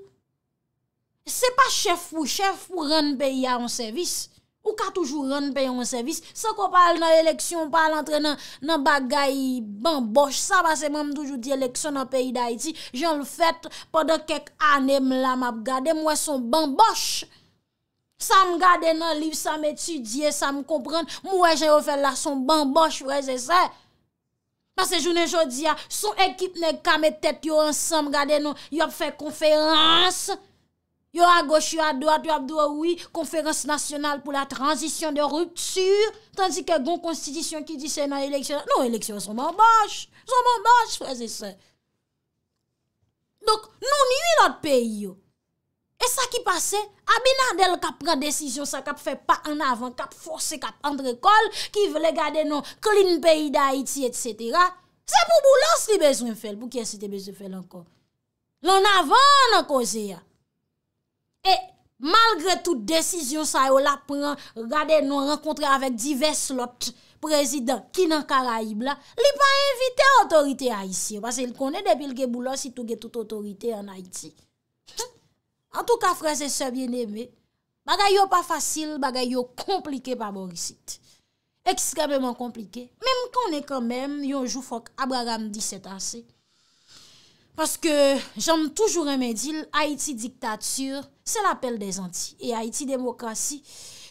se pa chef ou chef ou ren beya an servis, Ou ka toujou ron pe yon servis, sa ko pale nan eleksyon, pale entre nan bagay bambosh, sa pase mwen toujou di eleksyon nan peyi da iti, jen l fèt poden kek anè m la m ap gade, mwen son bambosh. Sa m gade nan liv, sa m etudye, sa m kompren, mwen jen ou fè la son bambosh, wè se se. Pase jounen jodi ya, son ekip ne kame tèt yon sa m gade nou, yon fè konferansi. yo a goche, yo a doa, yo a doa, konferans nasyonal pou la transisyon de ruptur, tansi ke gon konstisyon ki di senan eleksyon, nou eleksyon son mambaj, son mambaj fwese se. Dok, nou niwi lot peyi yo. E sa ki pase, abina del kap pran desisyon sa, kap fe pa an avan, kap force kap antre kol, ki vle gade nou klin peyi da Haiti, et cetera, se pou boulan se li bezwen fel, pou kye se te bezwen fel an kon. Lan avan an koze ya. E malgre toute desisyon sa yo la pren, rade nou renkontre avèk divers lot prezident kinan karaib la, li pa evite otorite a yisi. Pase il kone depil ge boulò si touge tout otorite an Haiti. An touka franse se bien eme, bagay yo pa fasil, bagay yo komplike pa morisit. Bon Ekstremèman komplike, mèm kone kèmèm yon jou fok Abraham 17 ansè. Paske janm toujou remedil, Haiti diktat sur, se la pel de zanti. Et Haiti demokrasi,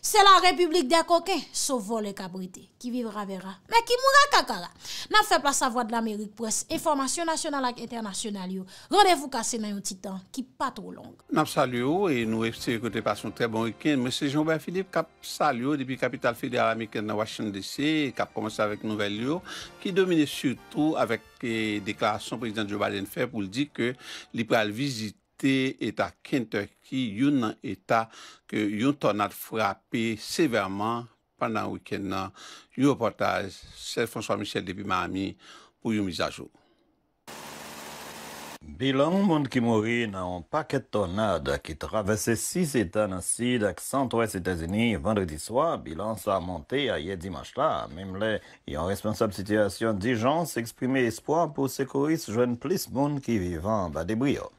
Se la republik de Akoken, sou vol e kabrite, ki vivra vera, me ki mwira kakara. N ap fe plasa vo de l'Amerik Presse, informasyon nasyonal ak internasyonal yo. Renevou kase nan yon titan ki patro long. N ap salyo, e nou esti rekote pasyon trebon yken. Mese Jean-Ben Philippe kap salyo depi kapital federa Ameriken na Washington DC, kap promese avèk nouvel yo, ki domine surtout avèk eh, deklarasyon prezident Joe Biden fe pou l di ke li pral vizit. et a Kentucky, yon an et a ke yon tornade frape severman panan wiken nan yon reportaj se François-Michel Depimami pou yon mizajou. Bilan, moun ki mouri nan paket tornade ki travesse 6 etan ansi dak 103 Etasini. Vendredi soa, bilan sa a monte a ye dimanche la. Memle, yon responsable situasyon dijon se eksprime espoi pou sekoris jwen plis moun ki vivan ba debriyo.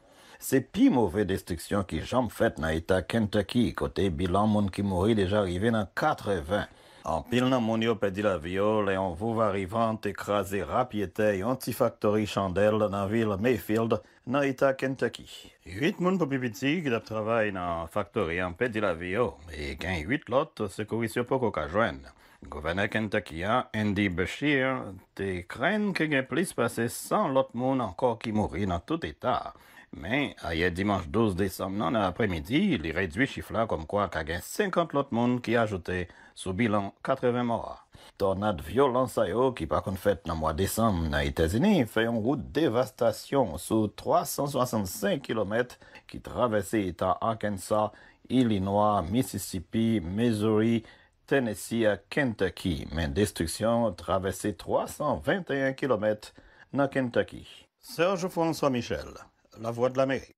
C'est pire mauvaise destruction qui jamais faite dans l'État Kentucky, côté bilan monde qui mourit déjà arrivé dans 80. En pile dans mon de la viole et on vous arrivant écrasé rapiété et anti-factory chandelle dans la ville Mayfield, dans l'État Kentucky. Huit personnes pour pipiti qui travaillent dans factory en de la viole et a huit l'autre se courir pour pas qu'à Le Gouverneur Kentucky, hein, Andy Bashir qu'il craint que plus de 100 l'autre monde encore qui mourit dans tout État. Mais, hier ah, dimanche 12 décembre, dans l'après-midi, les réduits chiffres comme quoi il y a 50 autres monde qui ajouté sous bilan 80 morts. Tornade violente qui par contre fait dans le mois de décembre aux États-Unis fait une route dévastation sur 365 km qui traversait l'État Arkansas, Illinois, Mississippi, Missouri, Tennessee et Kentucky, mais destruction traversait 321 km dans Kentucky. Serge François Michel. la voie de la meri.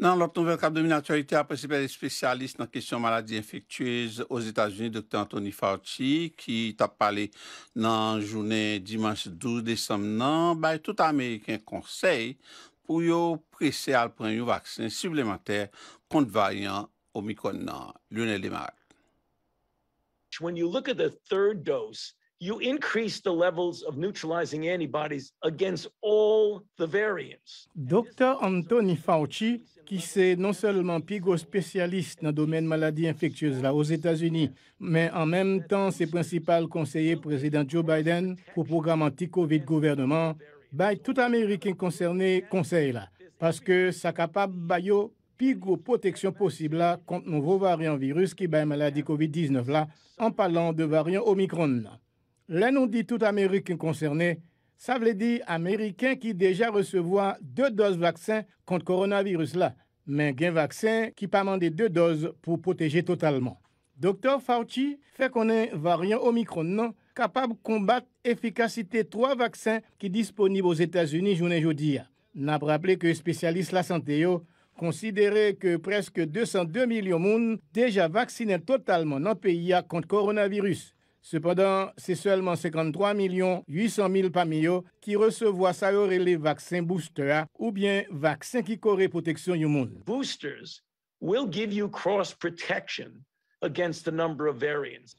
Nan, lopton vel kap de minaturalite apresipèl lè spesyalist nan kesyon maladi infektuez oz Etas-Unis, Dr. Anthony Fauci ki tap pale nan jounè Dimanche 12 Desem nan, tout Amerikèn konsey pou yo presè alpren yon vaksin sublémentè kont variant omikron nan. Lionel Demar. When you look at the third dose you increase the levels of neutralizing antibodies against all the variants. Dr. Anthony Fauci, qui c'est non seulement pigo spécialiste dans le domaine maladie infectieuse là aux États-Unis, mais en même temps c'est principal conseiller président Joe Biden pour programme anti-Covid gouvernement, by tout Américain concerné conseil là parce que ça capable bayo pigo protection possible là contre nouveaux variants virus qui bat maladie Covid-19 là en parlant de variant Omicron. Là, nous dit tout Amérique concerné, ça veut dire Américain qui déjà recevoir deux doses vaccin contre coronavirus là, mais un vaccin qui pas mandé deux doses pour protéger totalement. Docteur Fauci fait qu'on un variant Omicron non capable de combattre efficacité trois vaccins qui sont disponibles aux États-Unis journée jeudi. N'a rappelé que spécialiste la santé yo que presque 202 millions de monde déjà vaccinés totalement dans le pays contre coronavirus. Sependan, se selman 53 milyon 800 mil pa milyon ki resevo a sa yore li vaksin booster a ou bien vaksin ki kore proteksyon yon moun.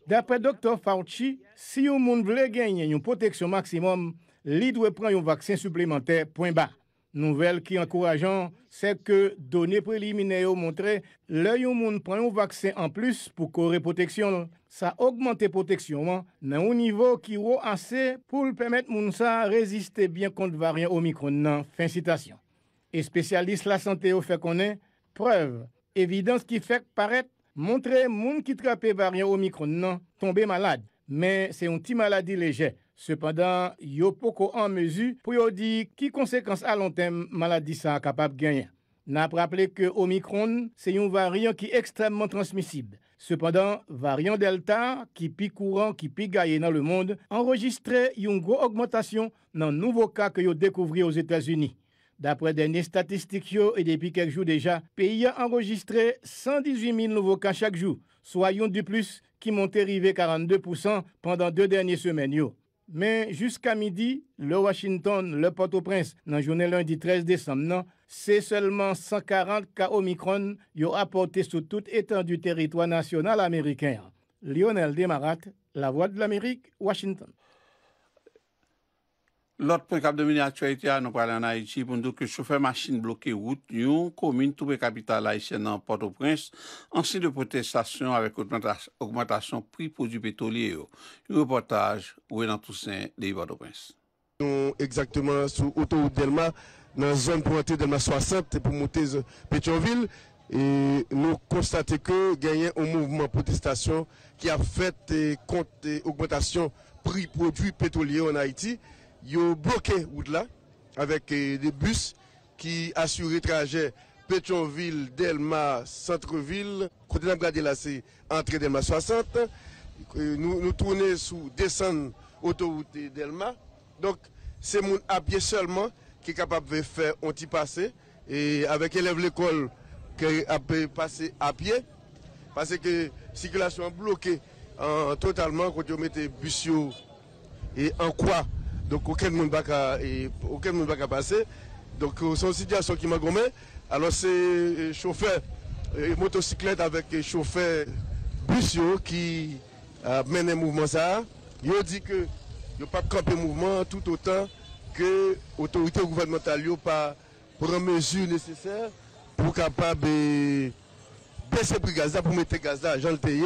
Dapre Dr. Fauci, si yon moun vle genye yon proteksyon maksimum, li dwe pran yon vaksin suplemente point ba. Nouvelle qui encourageant, c'est que données préliminaires ont montré l'œil au monde prend un vaccin en plus pour la protection. Ça augmente protection hein, dans un niveau qui est assez pour permettre monde ça résister bien contre variant Omicron. Non. Hein. Fin citation. Et spécialiste la santé au fait qu'on preuve, évidence qui fait paraître montrer monde qui les variant Omicron non, hein, tomber malade. Mais c'est une petite maladie légère. Cependant, yo poko en mesure pour dire qui conséquences à long terme maladie ça capable gagner. N'a rappelé que Omicron, c'est un variant qui est extrêmement transmissible. Cependant, variant Delta, qui est plus courant, qui est plus dans le monde, enregistré une grosse augmentation dans les nouveaux cas que yo découvert aux États-Unis. D'après dernières statistiques et depuis quelques jours déjà, pays a enregistré 118 000 nouveaux cas chaque jour, soit un de plus qui monte arrivé 42% pendant deux dernières semaines. Mais jusqu'à midi, le Washington, le Port-au-Prince, le jounen lundi 13 décembre, non, seulement seulement 140 Omicron qui ont apporté sur tout etan du territoire national américain. Lionel Demarat, La Voix de l'Amérique, Washington. Lot prekap de mini-actuality a nou pale an Aiti, pondo ke choufer machine bloké wout, yon komine toube kapital laïsien nan Port-au-Prince, ansi de protestasyon avek augmentasyon pri-produit petoliyo. Yon reportaj wè nan tousen de Port-au-Prince. Yon exactement sou oto wout delma, nan zon pou ati delma 60, pou moutez Petionville, nou konstate ke ganyen ou mouvment protestasyon ki a fète konti augmentasyon pri-produit petoliyo an Aiti, ils ont bloqué là avec eh, des bus qui le trajet Pétionville, Delma, Centreville. Côté de là, c'est entrée Delma 60. Nous, nous tournons sous descendre autoroute Delma. Donc, c'est mon à pied seulement qui est capable de faire un petit passé. Et avec élèves l'école qui a passé à pied. Parce que la circulation bloquée en, hein, totalement quand on les bus et en quoi donc aucun monde ne et aucun monde passer. Donc euh, c'est une situation qui m'a gommé. Alors c'est euh, chauffeur et euh, motocyclette avec chauffeur bus qui a mené mouvement ça. Il a dit que ne pas camper mouvement tout autant que l'autorité gouvernementale n'a pas pris mesures nécessaires pour capable de baisser le prix Gaza, pour mettre Gaza gaz à Jean Théier,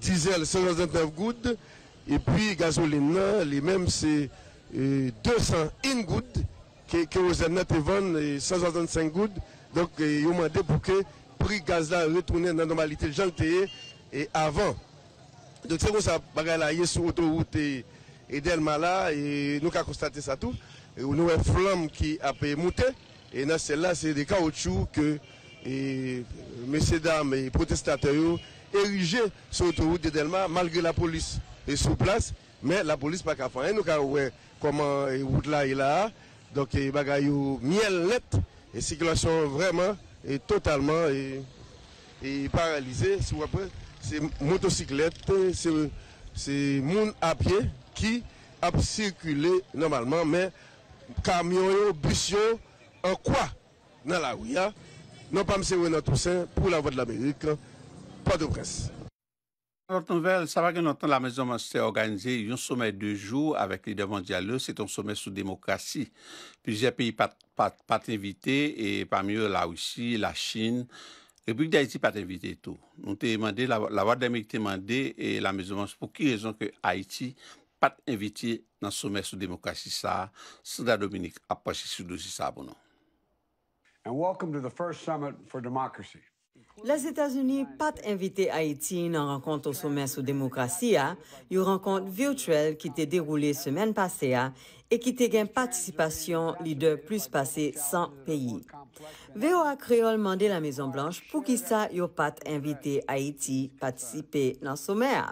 diesel 129 gouttes et puis gasoline, les mêmes c'est 200 in good que que aux années te vendent 165 good donc ils ont demandé pour que prix gaz là retourne dans la normalité gens et avant donc c'est comme ça bagarre là sur autoroute et Delma là et nous avons constaté ça tout et nous avons flamme qui a monté et dans celle-là c'est des caoutchoucs que et messieurs dames et protestateurs érigés sur l'autoroute de Delma malgré la police est sur place mais la police pas qu'à nous comment route là et là. Donc les miellette miel net et circulation vraiment et totalement et, et paralysée. Si c'est motocyclette, c'est monde à pied qui a circulé normalement, mais camions, bus, en quoi dans la rue, hein. non pas Monsieur tout Toussaint pour la voie de l'Amérique, hein. pas de presse. Sama gen nou tan la mezouman se organize, yon soumen de jou avèk li devan di alè, se ton soumen sou demokrasi. Plizye pi pat invite, e pa mye la ou si, la Chin, Republik de Haïti pat invite etou. Nou te emande, la vat de mi te emande, e la mezouman, pou ki rezon ke Haïti pat invite nan soumen sou demokrasi sa, souda Dominik aposye sou dosi sa bonan. And welcome to the first summit for democracy. Las Etats-Unis pat invite Haiti nan renkont ou soumen sou demokrasi ya, yo renkont virtuel ki te deroule semen pase ya, e ki te gen patisipasyon li de plus pase san peyi. Ve ou ak kreol mande la Maison Blanche pou ki sa yo pat invite Haiti patisipe nan soumen ya.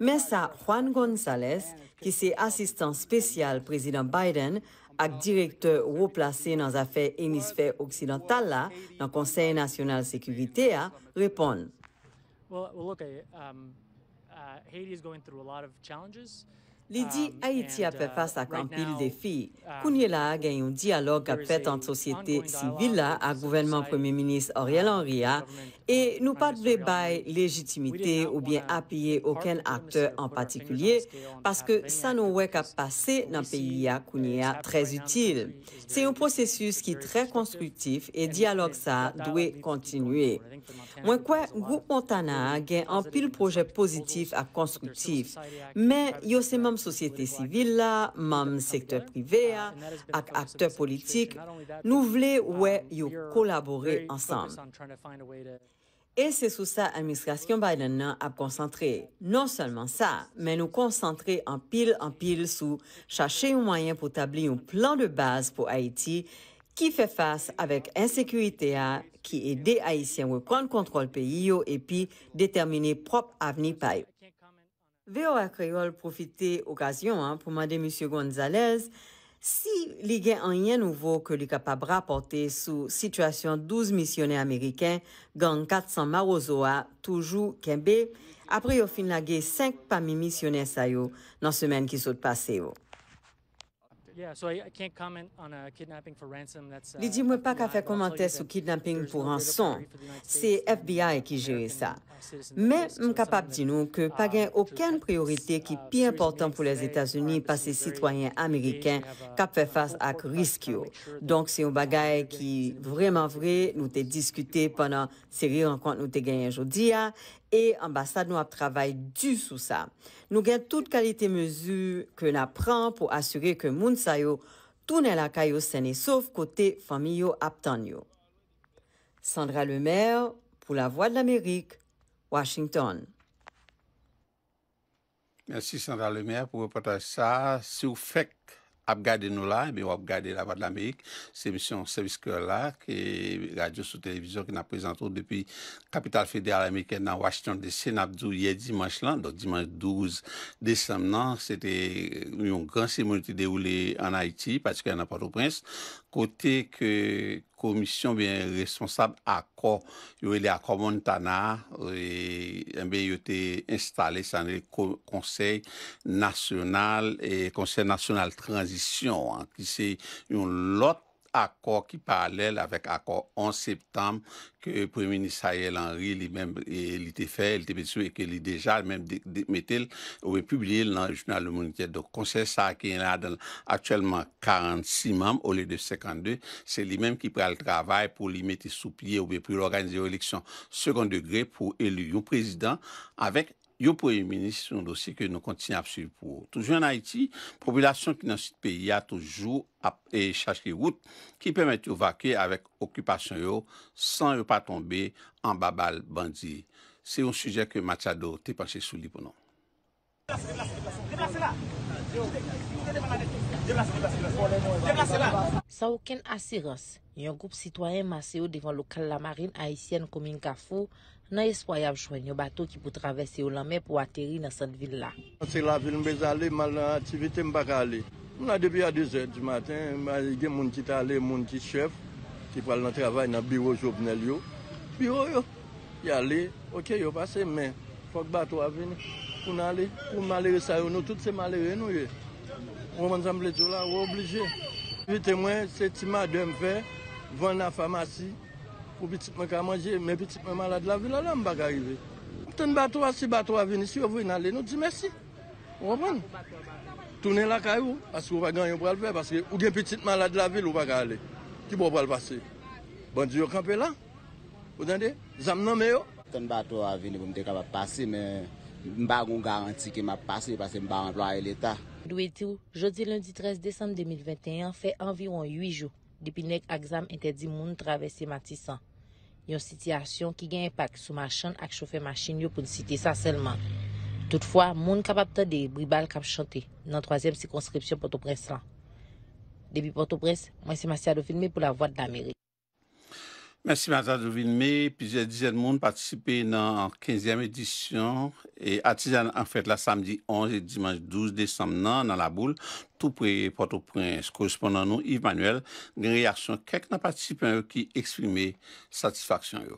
Mesa Juan Gonzales, ki se asistan spesyal prezident Biden, ak direktor wou plase nan zafè emisfer oksidental la nan Konsey Nasyonal Sekurite a repon. Well, well, look, eh, um, uh, Haiti is going through a lot of challenges. Lidi, um, Haiti a pefas akampil defi. Kounye la gen yon diyalog a pet an sosyete sivila a gouvernement premier-ministre Aurel Anria, e nou pat bebay legitimite ou bien apiye oken akteur an patikulye paske sa nou wek a pase nan peyi ya kounye ya trez util. Se yon prosesus ki tre konstruktif, e diyalog sa dwe kontinue. Mwen kwen, Gouk Montana gen ampil proje pozitif ak konstruktif, men yo se mem sosyetè sivil la, mam sektè privè a, ak akte politik, nou vle wè yo kolaborè ansam. E se sou sa administrasyon Biden nan ap konsantre, non seulement sa, men nou konsantre anpil anpil sou chache yon mayen pou tabli yon plan de baz pou Haiti ki fè fase avèk ensekurite a ki ede Haitien wè pran kontrol peyi yo epi determinè prop avni paye. Ve yo akreyol profite okasyon pou mande M. Gonzalez, si li gen anyen nouvo ke li kapap rapote sou sitwasyon 12 misyoner Ameriken gang 400 marozowa toujou kenbe, apre yo fin la gen 5 pami misyoner sayo nan semen ki sot pase yo. Uh, Li di mwen pa ka fe komante sou kidnapping pou ranson. Se FBI ki jere sa. Men m kapap di nou ke pa uh, gen oken priorite ki uh, pi important pou les Etats-Unis pa se citoyen Ameriken kap fe fas ak risk yo. Donk se yon bagay ki vreman vre nou te diskute ponan seri renkwante nou te gen yon jodi ya. E ambasad nou ap travay du sou sa. Nou gen tout kalite mezou ke nou ap pran pou asure ke moun sa yo tou nen lakay yo sene, sauf kote famiyo ap tan yo. Sandra Lemaire pou La Voix de l'Amérique, Washington. Mersi Sandra Lemaire pou ap pataj sa sou fek. Abgade nous-là, mais ebe la Voix de mission, C'est Service que là, qui est radio télévision qui qui présenté depuis la capitale fédérale américaine à Washington DC, Sénabdou hier dimanche là, donc dimanche 12 décembre, c'était une grande cérémonie qui en Haïti, parce qu'il y en a Port-au-Prince, Côté que komisyon bè yon responsab akor yon wè lè akor Montana yon eh bè yote instale san lè konsey nasyonal konsey nasyonal transisyon ki se yon lot akor ki paralel avèk akor 11 septem, ke premini Sayel Henry li men e, li te fè, li te petisou, e ke li deja, li men metel, ou e publie nan jounal lomonite. Don konser sa, ki en la dan atchèlman 46 mem, ou li de 52, se li men ki pre al travay, pou li metel sou plie, ou li pre l'organize ou lèksyon, seconde degré, pou elu yo prezident, avèk, yo pou eminisi yon dosi ke nou kontine ap suiv pou ou. Toujou an Haiti, populasyon ki nan sit peyi a toujou ap e chache ki wout ki pwemeti ou vakey avek okupasyon yo san yo pa tombe an babal bandi. Se yon suje ke matyado te panche sou li pou nou. Sa ou ken asirans, yon goup sitwayen mase yo devan lokal la marin aisyen komin gafou, nan eskwayab chwen yo bato ki pou travese ou la men pou ateri nan san vil la. Se la vil mbez ale, mal nan ativite mba ka ale. Mna depi ya dezen di maten, yge moun ki tale, moun ki chef, ki pal nan travay nan biro job nel yo. Biro yo, yale, okey yo pase men. Fok bato a veni, pou nale, pou malere sa yo nou, tout se malere nou yo. Ou an zanble di yo la, ou oblije. Vitemwen, se tima de mfe, van nan famasi, Ou pitit men ka manje, men pitit men man la de la vil la la m bagayive. M ten bato a si bato a vini, si yo vou inale, nou di mersi. Ou repren, tounen la kayou, asko ou pa ganyon pou alve, paske ou gen pitit men la de la vil ou bagayive, ki pou ou pa alvase. Bandi yo kampe lan, ou jande, zam nan me yo. M ten bato a vini pou m dekaba pase, m bagon garanti ki m ap pase, pase m bagan ploye l'Etat. Lou etou, jodi lundi 13 desanm 2021, fe envyon 8 jou. Depi nek aksam ente di moun travesse matisan. yon sityasyon ki gen epak sou machan ak choufe machin yo pou nisite san selman. Toutfwa, moun kapapte de bribal kap chante nan troasyem sikonskripsyon Port-au-Presse la. Depi Port-au-Presse, mwen se mase a dofilme pou la Voit d'Amerik. Mèsi mè a zade ouvilme, pi jè dijen moun patisipe nan 15èm edisyon e atizana an fèt la samdi 11 et dimanj 12 desam nan nan la boule, tout pouè potoprens. Korrespondan nou, Yves Manuel, gè reasyon kèk nan patisipe an yo ki eksprime satisfaksyon yo.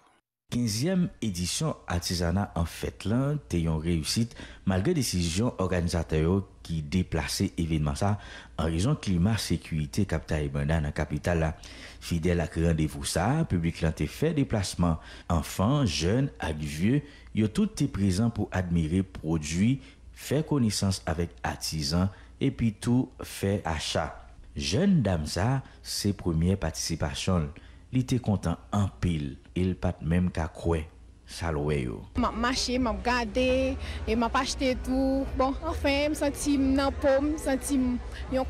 15èm edisyon atizana an fèt lan, teyon reyusit malge desisyon organizatay yo ki deplase evèdman sa an reyon klima, sekwite kapita e benda nan kapital la fidèle à rendez-vous ça, public l'a fait déplacement. Enfants, jeunes, et vieux, ils tout est présent pour admirer produits, faire connaissance avec artisans et puis tout faire achat. Jeune dame ça, la première participation. il était content en pile, il pas même qu'à croire. Je marché, je gardé et je acheté tout. Bon, enfin, je me senti dans la pomme, je suis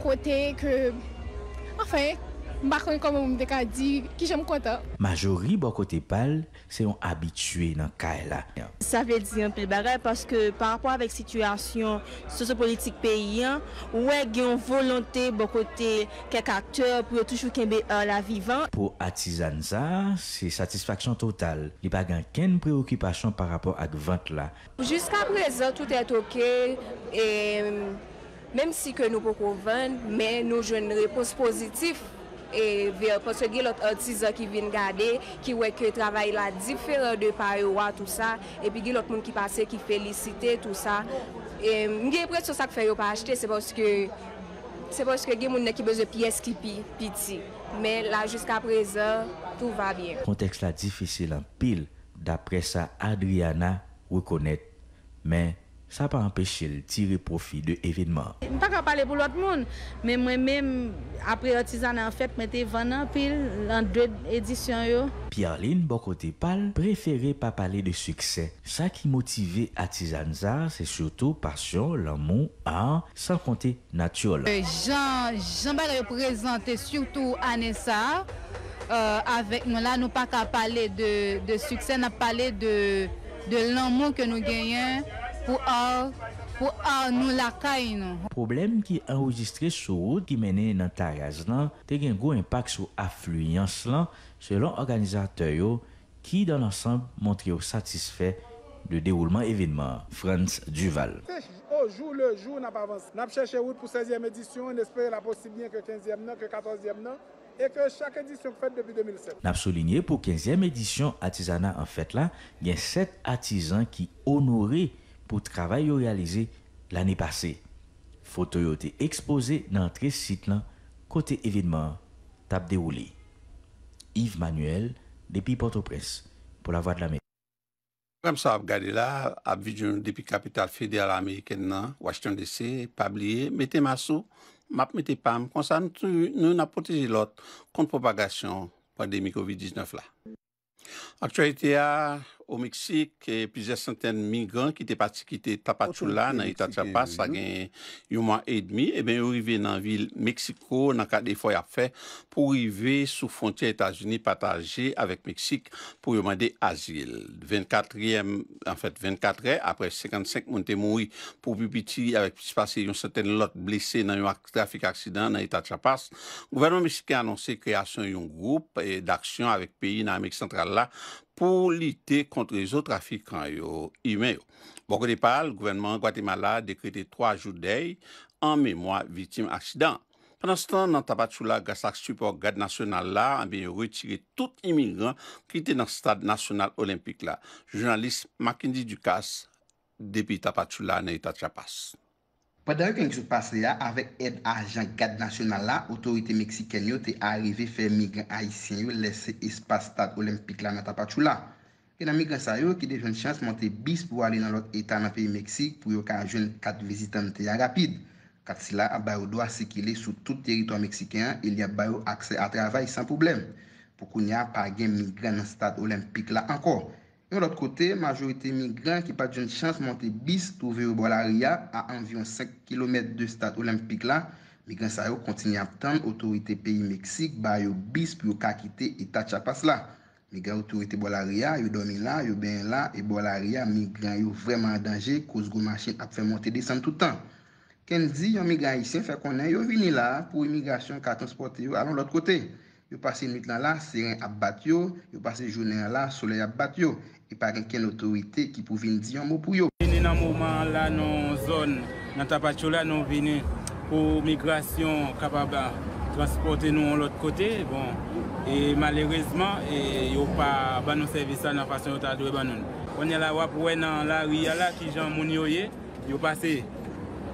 côté que. Enfin, Ma jori bokote pal se yon abitue nan ka e la. Sa vle diyon pel barel paske par rapport avek situasyon sosopolitik peyi an, wè gen yon volonté bokote kek akteur pou yo touchou kembe an euh, la vivan. Po atizan za, se satisfaksyon total. Li bagan ken preokipasyon par rapport ak vant la. Juskan preza tout eto ke, menm si ke nou poko vant, men nou joun repos pozitif. et parce que l'autre artisan qui vient garder qui voit que travaille là différent de paroi tout ça et puis l'autre monde qui passait qui félicitait tout ça et j'ai l'impression ça que fait pas acheter c'est parce que c'est parce que les gens qui besoin de pièces qui pi, Mais là, jusqu'à présent, tout va bien. Contexte là difficile en pile, d'après ça, Adriana reconnaît. Mais ça pas empêché de tirer profit de l'événement. Je ne peux pas parler pour l'autre monde, mais moi-même, après l'artisanat, en fait, 20 vendant pile en deux éditions. pierre beaucoup de pal préférait pas parler de succès. Ça qui motivait Artisanza, c'est surtout passion, l'amour, art, sans compter nature. Euh, Jean, Jean représenter surtout Anessa. Euh, avec nous là, nous pas qu'à parler de, de succès, nous parlons de, de l'amour que nous gagnons pou a nou lakay nou. Problem ki enregistre sou ki mene nan taraz lan, te gen gou impak sou afluyans lan selon organizatoyou ki dan lansan montre ou satisfè de deroulement evinman France Duval. O, oh, jou le, jou na pa avans. Nap chèche ou pou 16e edisyon, nespè la posib nyen ke 15e nan, ke 14e nan, e ke chak edisyon pou fèt depi 2007. Nap soulinye pou 15e edisyon atizana an fèt la, gen 7 atizan ki onore pou travay yo realizé l'année passé. Foto yo te ekspose nan 13 sit lan, kote evidement tab derouli. Yves Manuel, depi Porto Presse, pou la voie de la métene. Krem sa ap gade la, ap vidyon depi kapital fedèl améiken nan, wach tion de se, pab liye, mette masou, map mette pam, konsan nou na poteji lot kont propagation pandemi COVID-19 la. Aktualite ya... Ou Meksik, pize santen migran ki te pati ki te tapatou la nan Eta Trapas tagan yon mwa edmi, e ben yon rive nan vil Meksiko nan ka defoy apfe pou rive sou fonti Eta Jouni pataje avèk Meksik pou yon mwa de azil. 24è, apre 55, mwante mwoui pou Bipiti avèk pise pase yon santen lot blese nan yon trafik aksidan nan Eta Trapas. Gouvernement Meksik anonsè kreasyon yon groupe d'aksyon avèk peyi nan Amèk Sentral la pou lite kontre zo trafik kan yo ime yo. Bo kote pal, gwenman Guatemala dekrete 3 jout dey en memwa vitim aksidan. Pendan ston nan tapat chou la, gasak suport gade nasyonal la, an bin yo retire tout imigran kite nan stad nasyonal olimpik la. Jounalist Makinji Dukas, depi tapat chou la nan etat chapas. Wadaryo kenk sou pase ya, avèk ed a ajan gade nasyon nan la, otorite Meksiken yo te arive fè migren a isen yo lese espase stad olimpik la nan tapachou la. E nan migren sa yo, ki devèn chans montè bis pou alè nan lot etan nan peri Meksik pou yo ka ajen kat vizitante ya rapide. Kat sila, a bayou do a sekile sou tout teriton Meksiken, il ya bayou akse a travay san poublem. Pou konya, pa gen migren nan stad olimpik la anko. Yon lot kote, majorite migran ki pa djoun chans monte bis, touve yo Bolaria, a anvyon 5 km de stat olympik la, migran sa yo kontini aptan, otorite peyi Meksik, ba yo bis, pou yo kakite etat chapas la. Migran otorite Bolaria, yo domi la, yo ben la, e Bolaria, migran yo vreman a danje, kouz gou machin ap fè monte desan toutan. Kendi, yon migran isen, fè konen, yo vini la pou imigrasyon karton sportive, alon lot kote, yo pase nwit lan la, siren ap bat yo, yo pase jounen la, soley ap bat yo, e paren ken otorite ki pou vin diyon mou pou yo. Vini nan mouman la nan zon nan tapachou la nan vini pou migrasyon kapab la transporte nou an lot kote, bon, e malerezman e yo pa banon servisa nan fasyon yo ta dwe banon. Pwene la wap wè nan la riyala ki jan moun yo ye, yo pase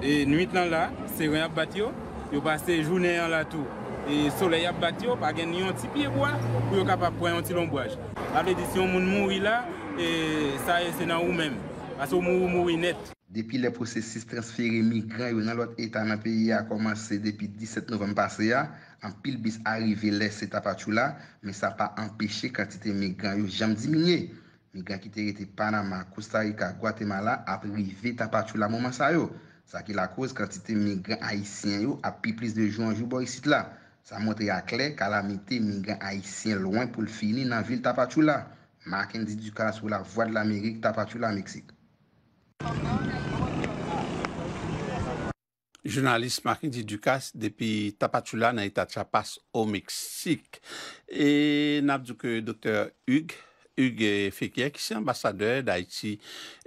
e nwit nan la, seren ap bat yo, yo pase jounen an la tou, e soley ap bat yo, pagen yon tipi e wwa, pou yo kapab pwen yon ti lombwaj. Aple di si yon moun moun wila, E sa yon e, se nan ou men, aso mou mou inet. Depi le prosesis transfere migran yo nan lot eta nan peyi a komanse depi 17 novem pase ya, an pil bis arive les se tapachou la, men sa pa empeshe kantite migran yo jam diminye. Migran ki te rete Panama, Costa Rica, Guatemala aprivi tapachou la mouman sa yo. Sa ki la koz kantite migran haisyen yo api plis de jou anjou bo yisit la. Sa montre ya kler kalamite migran haisyen lwen pou l fini nan vil tapachou la. Makin Di Dukas ou la Voix de l'Amérique tapatoula an Meksik. Jounalist Makin Di Dukas depi tapatoula nan etat chapas an Meksik. E napdouke Dr. Hug, Hug Fekier, kisi ambasadeur da iti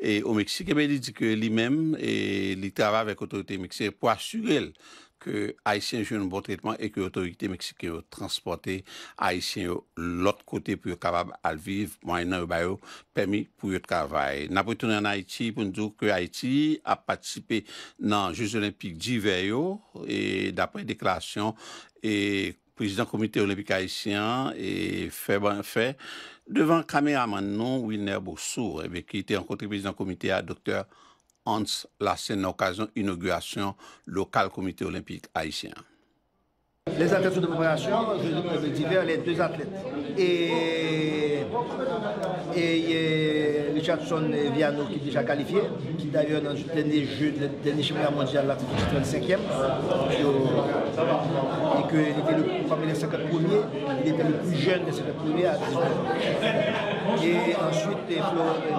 an Meksik, ebe eh li di ke eh, li men li travavek otorite Meksik pou asugel ke Haitien joun nou bon tretman e ki otorikite Meksikyo transporte Haitien yo lot kote pou yo kabab alviv, mwenye nan yon bayo, pemi pou yo tkavay. Na pwetouni an Haiti, pounjou ke Haiti a patisipe nan Jeux Olympique d'hiver yo, e dapre deklasyon, e prezident komite olympique Haitien, e feb an fe, devan kameraman nou Wilner Boussour, ebe eh ki ite an kontre prezident komite a Dr. Boussour, Hans la scène occasion inauguration local comité olympique haïtien. Les athlètes de préparation, je divers les deux athlètes. Et, et, Richardson Viano qui est déjà qualifié, qui d'ailleurs dans le dernier jeu, le dernier championnat mondial, la 35e. Et il était le, premier des 50 premiers, il était le plus jeune des 50 premiers à et ensuite,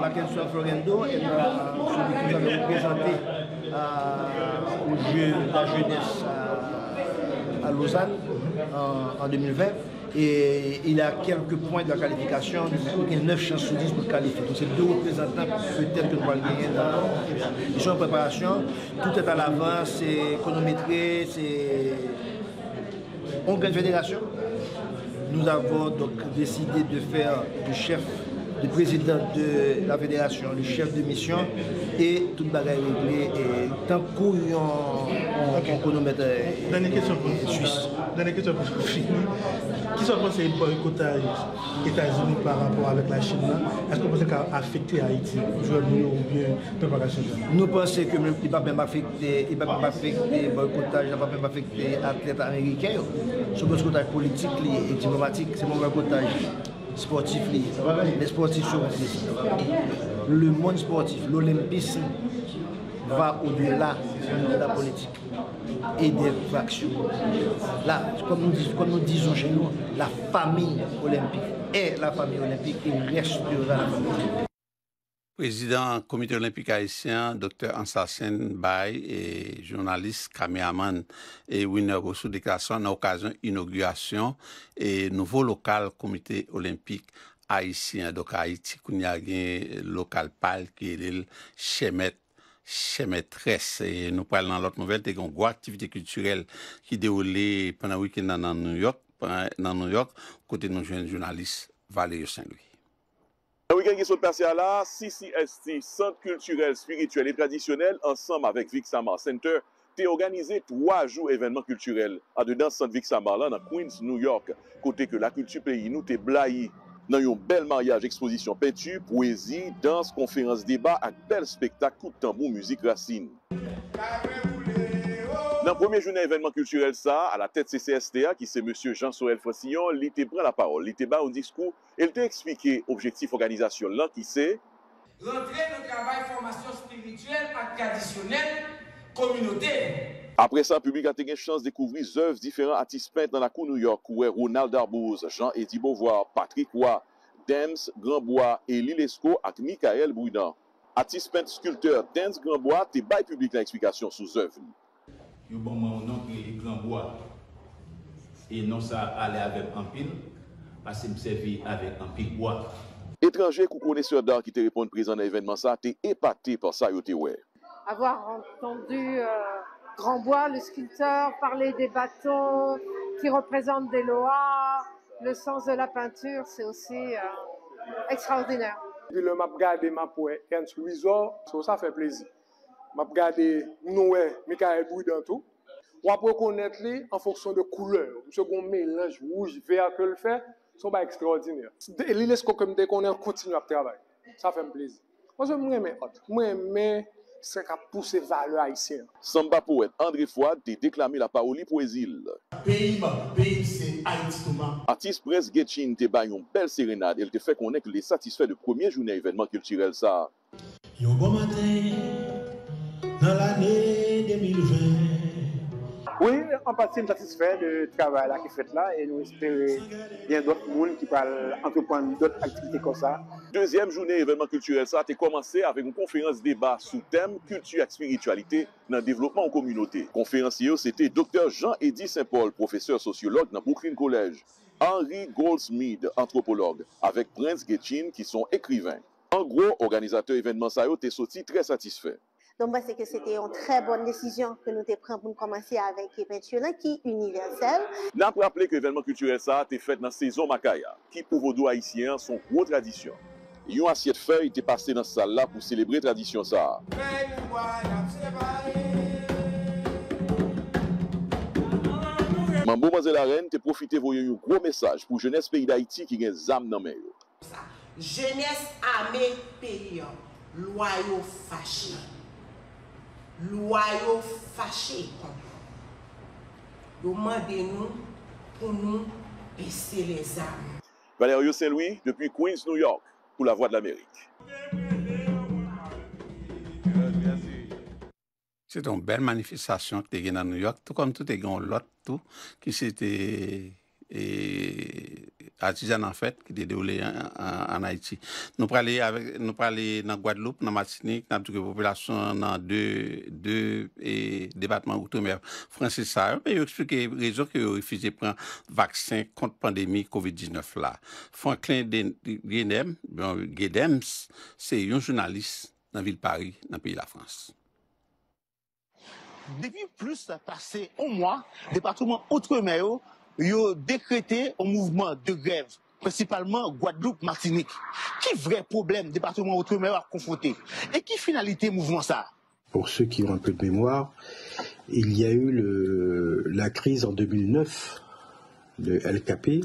Mackenzie Florendo, qui celui qui nous avait présenté euh, au jeu de la jeunesse euh, à, Lausanne en, 2020 et il a quelques points de la qualification, il a 9 chances sur 10 pour qualifier. Donc c'est deux représentants peut-être que nous allons gagner dans Ils sont en préparation, tout est à l'avance, c'est chronométré, c'est... On gagne fédération, nous avons donc décidé de faire du chef le président de la fédération, le chef de mission, et toute bagaille réglé et tant qu'on en chronomètre euh, Dernière question pour Suisse. Dernière question pour vous. Qui sont pensés pour boycottage États-Unis par rapport avec la Chine Est-ce que vous pensez qu'il a affecté Haïti ou bien préparation Nous pensons que même, il va même affecter, il va même affecter boycottage, il va même affecter l'athlète américain. Ce boycottage politique et diplomatique, c'est mon boycottage sportif, les sportifs Le monde sportif, l'olympisme va au-delà de la politique et des factions. Là, comme nous, disons, comme nous disons chez nous, la famille olympique est la famille olympique et restera la famille Prezident Komite Olimpik Aisyen, Dr. Ansa Senbay, e jounalist Kameyaman, e winner sou deklasan na okazyon inaugurasyon e nouvo lokal Komite Olimpik Aisyen. Dok a iti kouni agen lokal pal ki elil chemetres. Nou pral nan lot nouvel te gen gwa aktivite kulturel ki de oule pwena wiken nan Nouyok kote nou jounalist Valerio Sengui. La wigan gisot persi ala, CCST, Sant Kulturel, Spirituel et Tradisyonel, ansam avèk Viksama Center, te organizè troa jou evènmen kulturel. A de dans Sant Viksama lan, na Queens, New York, kote ke la kultu peyi nou te bla yi. Nan yon bel maryaj, ekspozisyon peytu, poési, dans, konferans, debat, ak bel spektak, kouk tambou, müzik, rasin. La vè mou lè, Nan premye jounen evenman kulturel sa, a la tèt CCSDA ki se M. Jean-Saurel Fransignon, li te pran la parol, li te ba ou n diskou, el te ekspike objektif organizasyon lan ki se rentre le kravay formasyon spirituel ak kadysyonel komynotè. Apre sa, publik a te gen chans dekouvri zöv diferan atispent nan la kou Nouyok ou e Ronald Arbouz, Jean-Eddy Beauvoir, Patrick Ouah, Dens Granbois e Lilesco ak Mikael Brunan. Atispent skülter Dens Granbois te bay publik la ekspikasyon sou zöv li. yo bon mon grand bois et non ça aller avec un pile parce que me servi avec un pile bois étranger ou connaisseur d'art qui te répond présent dans l'événement ça es épaté par ça yo avoir entendu euh, grand bois le sculpteur parler des bâtons qui représentent des lois le sens de la peinture c'est aussi euh, extraordinaire le map garder ma poète Ernst Louisor, ça fait plaisir m'a regardé Noé, Michael Bouy dans tout. On peut reconnaître lui en fonction de couleur. Ce qu'on mélange rouge, vert que le fait, sont pas extraordinaire. Et lui laisse comme dès qu'on continue à travailler. Ça fait me plaisir. Moi je m'aime autre. Moi m'aime c'est pour pousser valeur haïtienne. Samba poète André Fouad déclame déclamé la parole pour Ezil. Pays, pays, c'est Haïti Artiste presse Getchin te baille une belle sérénade. Elle te fait connaître les satisfaits de premier journée événement culturel. Ça. bon matin. L'année 2020 Oui, en partie nous satisfait de travail a qui est fait là et nous espérez bien d'autres moules qui parlent entreprenant d'autres activités comme ça. Deuxième journée événement culturel, ça a été commencé avec une conférence débat sous thème culture et spiritualité dans le développement en communauté. Conférencier, c'était Dr Jean-Eddy Saint-Paul, professeur sociologue dans Brooklyn College. Henri Goldsmith, anthropologue, avec Prince Gétine qui sont écrivains. En gros, organisateur événement ça a été sauté très satisfait. Don ba se ke se te yon tre bonne desizyon ke nou te pren pou nou komanse avek e pech yon an ki universel. Nan pou rappele ke evenman kulturel sa te fet nan sezon makaya ki pou vodo Haitien son kwo tradisyon. Yon asiet fey te pase nan sa la pou celebre tradisyon sa. Man bon mazelaren te profite voyen yon kwo mesaj pou jenese peyi da Haiti ki gen zam nan men yo. Jenese ame peyi yo loyo fachin yo. loyaux fâché, Demandez-nous pour nous baisser les âmes. Valérie saint depuis Queens, New York, pour la Voix de l'Amérique. C'est une belle manifestation qui est à New York, tout comme tout est en l'autre, tout, qui s'était atizan an fèt ki te de ou lè an Haiti. Nou pralè nan Guadeloupe, nan Martinique, nan djouke popolasyon nan dè debatman outre-mer. Fransè sa, yon eksplike rezo ki yon refize pran vaksin kont pandemi COVID-19 la. Franklin Guedem, c'è yon jounalist nan vil Paris, nan pi la Frans. Depi plus passe ou mwa, debatman outre-mer ou, ont décrété un mouvement de grève, principalement Guadeloupe, Martinique. Qui vrai problème département Outre-mer a confronté Et qui finalité mouvement ça Pour ceux qui ont un peu de mémoire, il y a eu la crise en 2009 de LKP,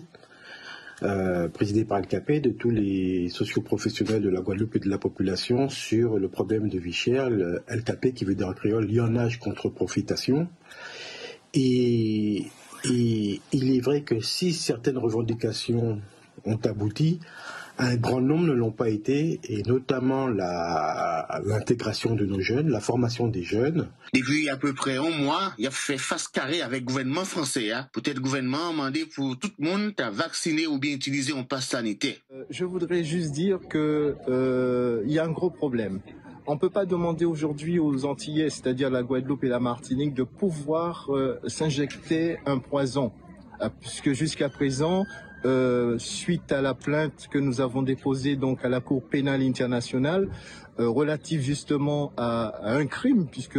euh, présidée présidé par LKP de tous les socioprofessionnels de la Guadeloupe et de la population sur le problème de vie LKP qui veut dire en créole lionnage contre profitation. Et et il est vrai que si certaines revendications ont abouti, un grand nombre ne l'ont pas été, et notamment l'intégration de nos jeunes, la formation des jeunes. Depuis à peu près un mois, il a fait face carrée avec le gouvernement français. Hein. Peut-être le gouvernement a demandé pour tout le monde à vacciner ou bien utiliser un passe sanitaire. Euh, je voudrais juste dire qu'il euh, y a un gros problème on ne peut pas demander aujourd'hui aux Antillais, c'est-à-dire la Guadeloupe et la Martinique, de pouvoir euh, s'injecter un poison. Ah, puisque jusqu'à présent, euh, suite à la plainte que nous avons déposée donc à la Cour pénale internationale, euh, relatif justement à, un crime, puisque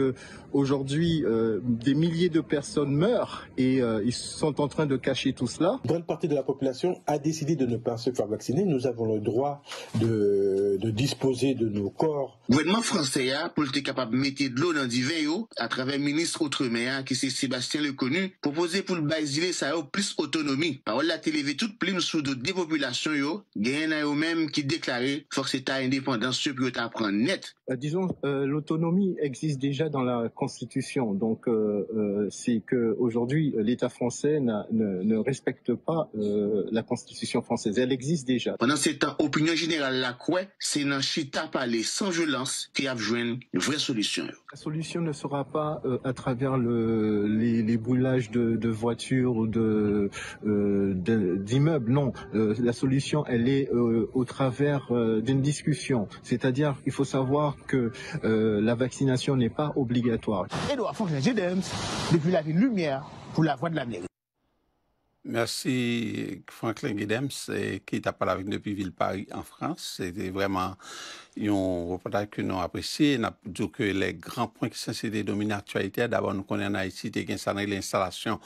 aujourd'hui euh, des milliers de personnes meurent et euh, ils sont en train de cacher tout cela. Une grande partie de la population a décidé de ne pas se faire vacciner. Nous avons le droit de, de disposer de nos corps. Le gouvernement français a, hein, pour être capable de mettre de l'eau dans vin à travers le ministre Outre-mer, hein, qui c'est Sébastien Leconnu, proposé pour le Brésil, ça plus autonomie. Parole la télévé toute plume sous de dépopulation, yo, gagne a même qui déclarait force état indépendance, ce que net. Bah, disons, euh, l'autonomie existe déjà dans la Constitution. Donc, euh, euh, c'est que aujourd'hui, l'État français ne, respecte pas la Constitution française. Elle existe déjà. Pendant ce temps, opinion générale la quoi c'est dans chita parler sans violence qui a une vraie solution. La solution ne sera pas à travers le, les, les brûlages de, voitures ou de d'immeubles. non, la solution elle est au travers d'une discussion. C'est-à-dire il faut savoir que euh, la vaccination n'est pas obligatoire. Edouard depuis la ville Lumière, pour la voix de l'Amérique. Merci Franklin Guedems qui est parlé avec depuis Ville Paris en France. C'était vraiment yon reportaj ke nou apresye, nap diyo ke le Les grands points qui sont de domine aktualite, d'abord nous connaissons an Haiti te gen sanre l'installasyon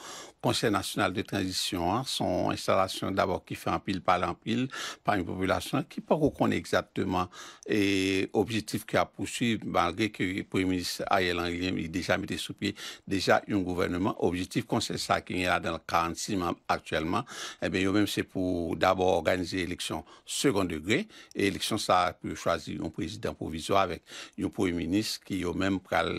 National de transition. Hein, son installation d'abord qui fait un pile par an pile par une population qui pa kou konen exactement l'objectif objectif a a malgré que le Premier Ministre Ariel Henry a déjà mette sou pied Déjà, un gouvernement, objectif qu'on sait, ki yon la a 46 membres actuellement. Eh c'est ben d'abord organiser l'élection second degré, L'élection, ça a pu choisir yon prezident proviso avèk yon proye minis ki yon mèm pral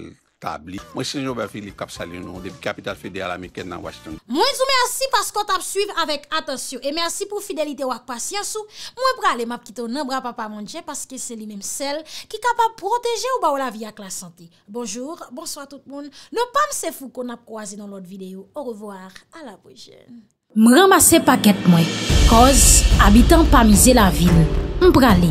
tabli. Mwen senjou bè filip kap sali nou, depi kapital fedè al amikè nan Washington. Mwen sou mènsi paskot ap suiv avèk atensyon, e mènsi pou fidelite wak pasyansou, mwen pralè map kiton nan mwen pa pa mwen dje, paske se li mèm sel, ki kapap proteje ou ba ou la vi ak la sante. Bonjour, bonsoit tout moun, nou pa mse fou kon ap kwa zi nan lòt video. Ou revoar, ala boujè. Mwen ramase pakèt mwen, koz abitan pa mize la vil, mwen pralè.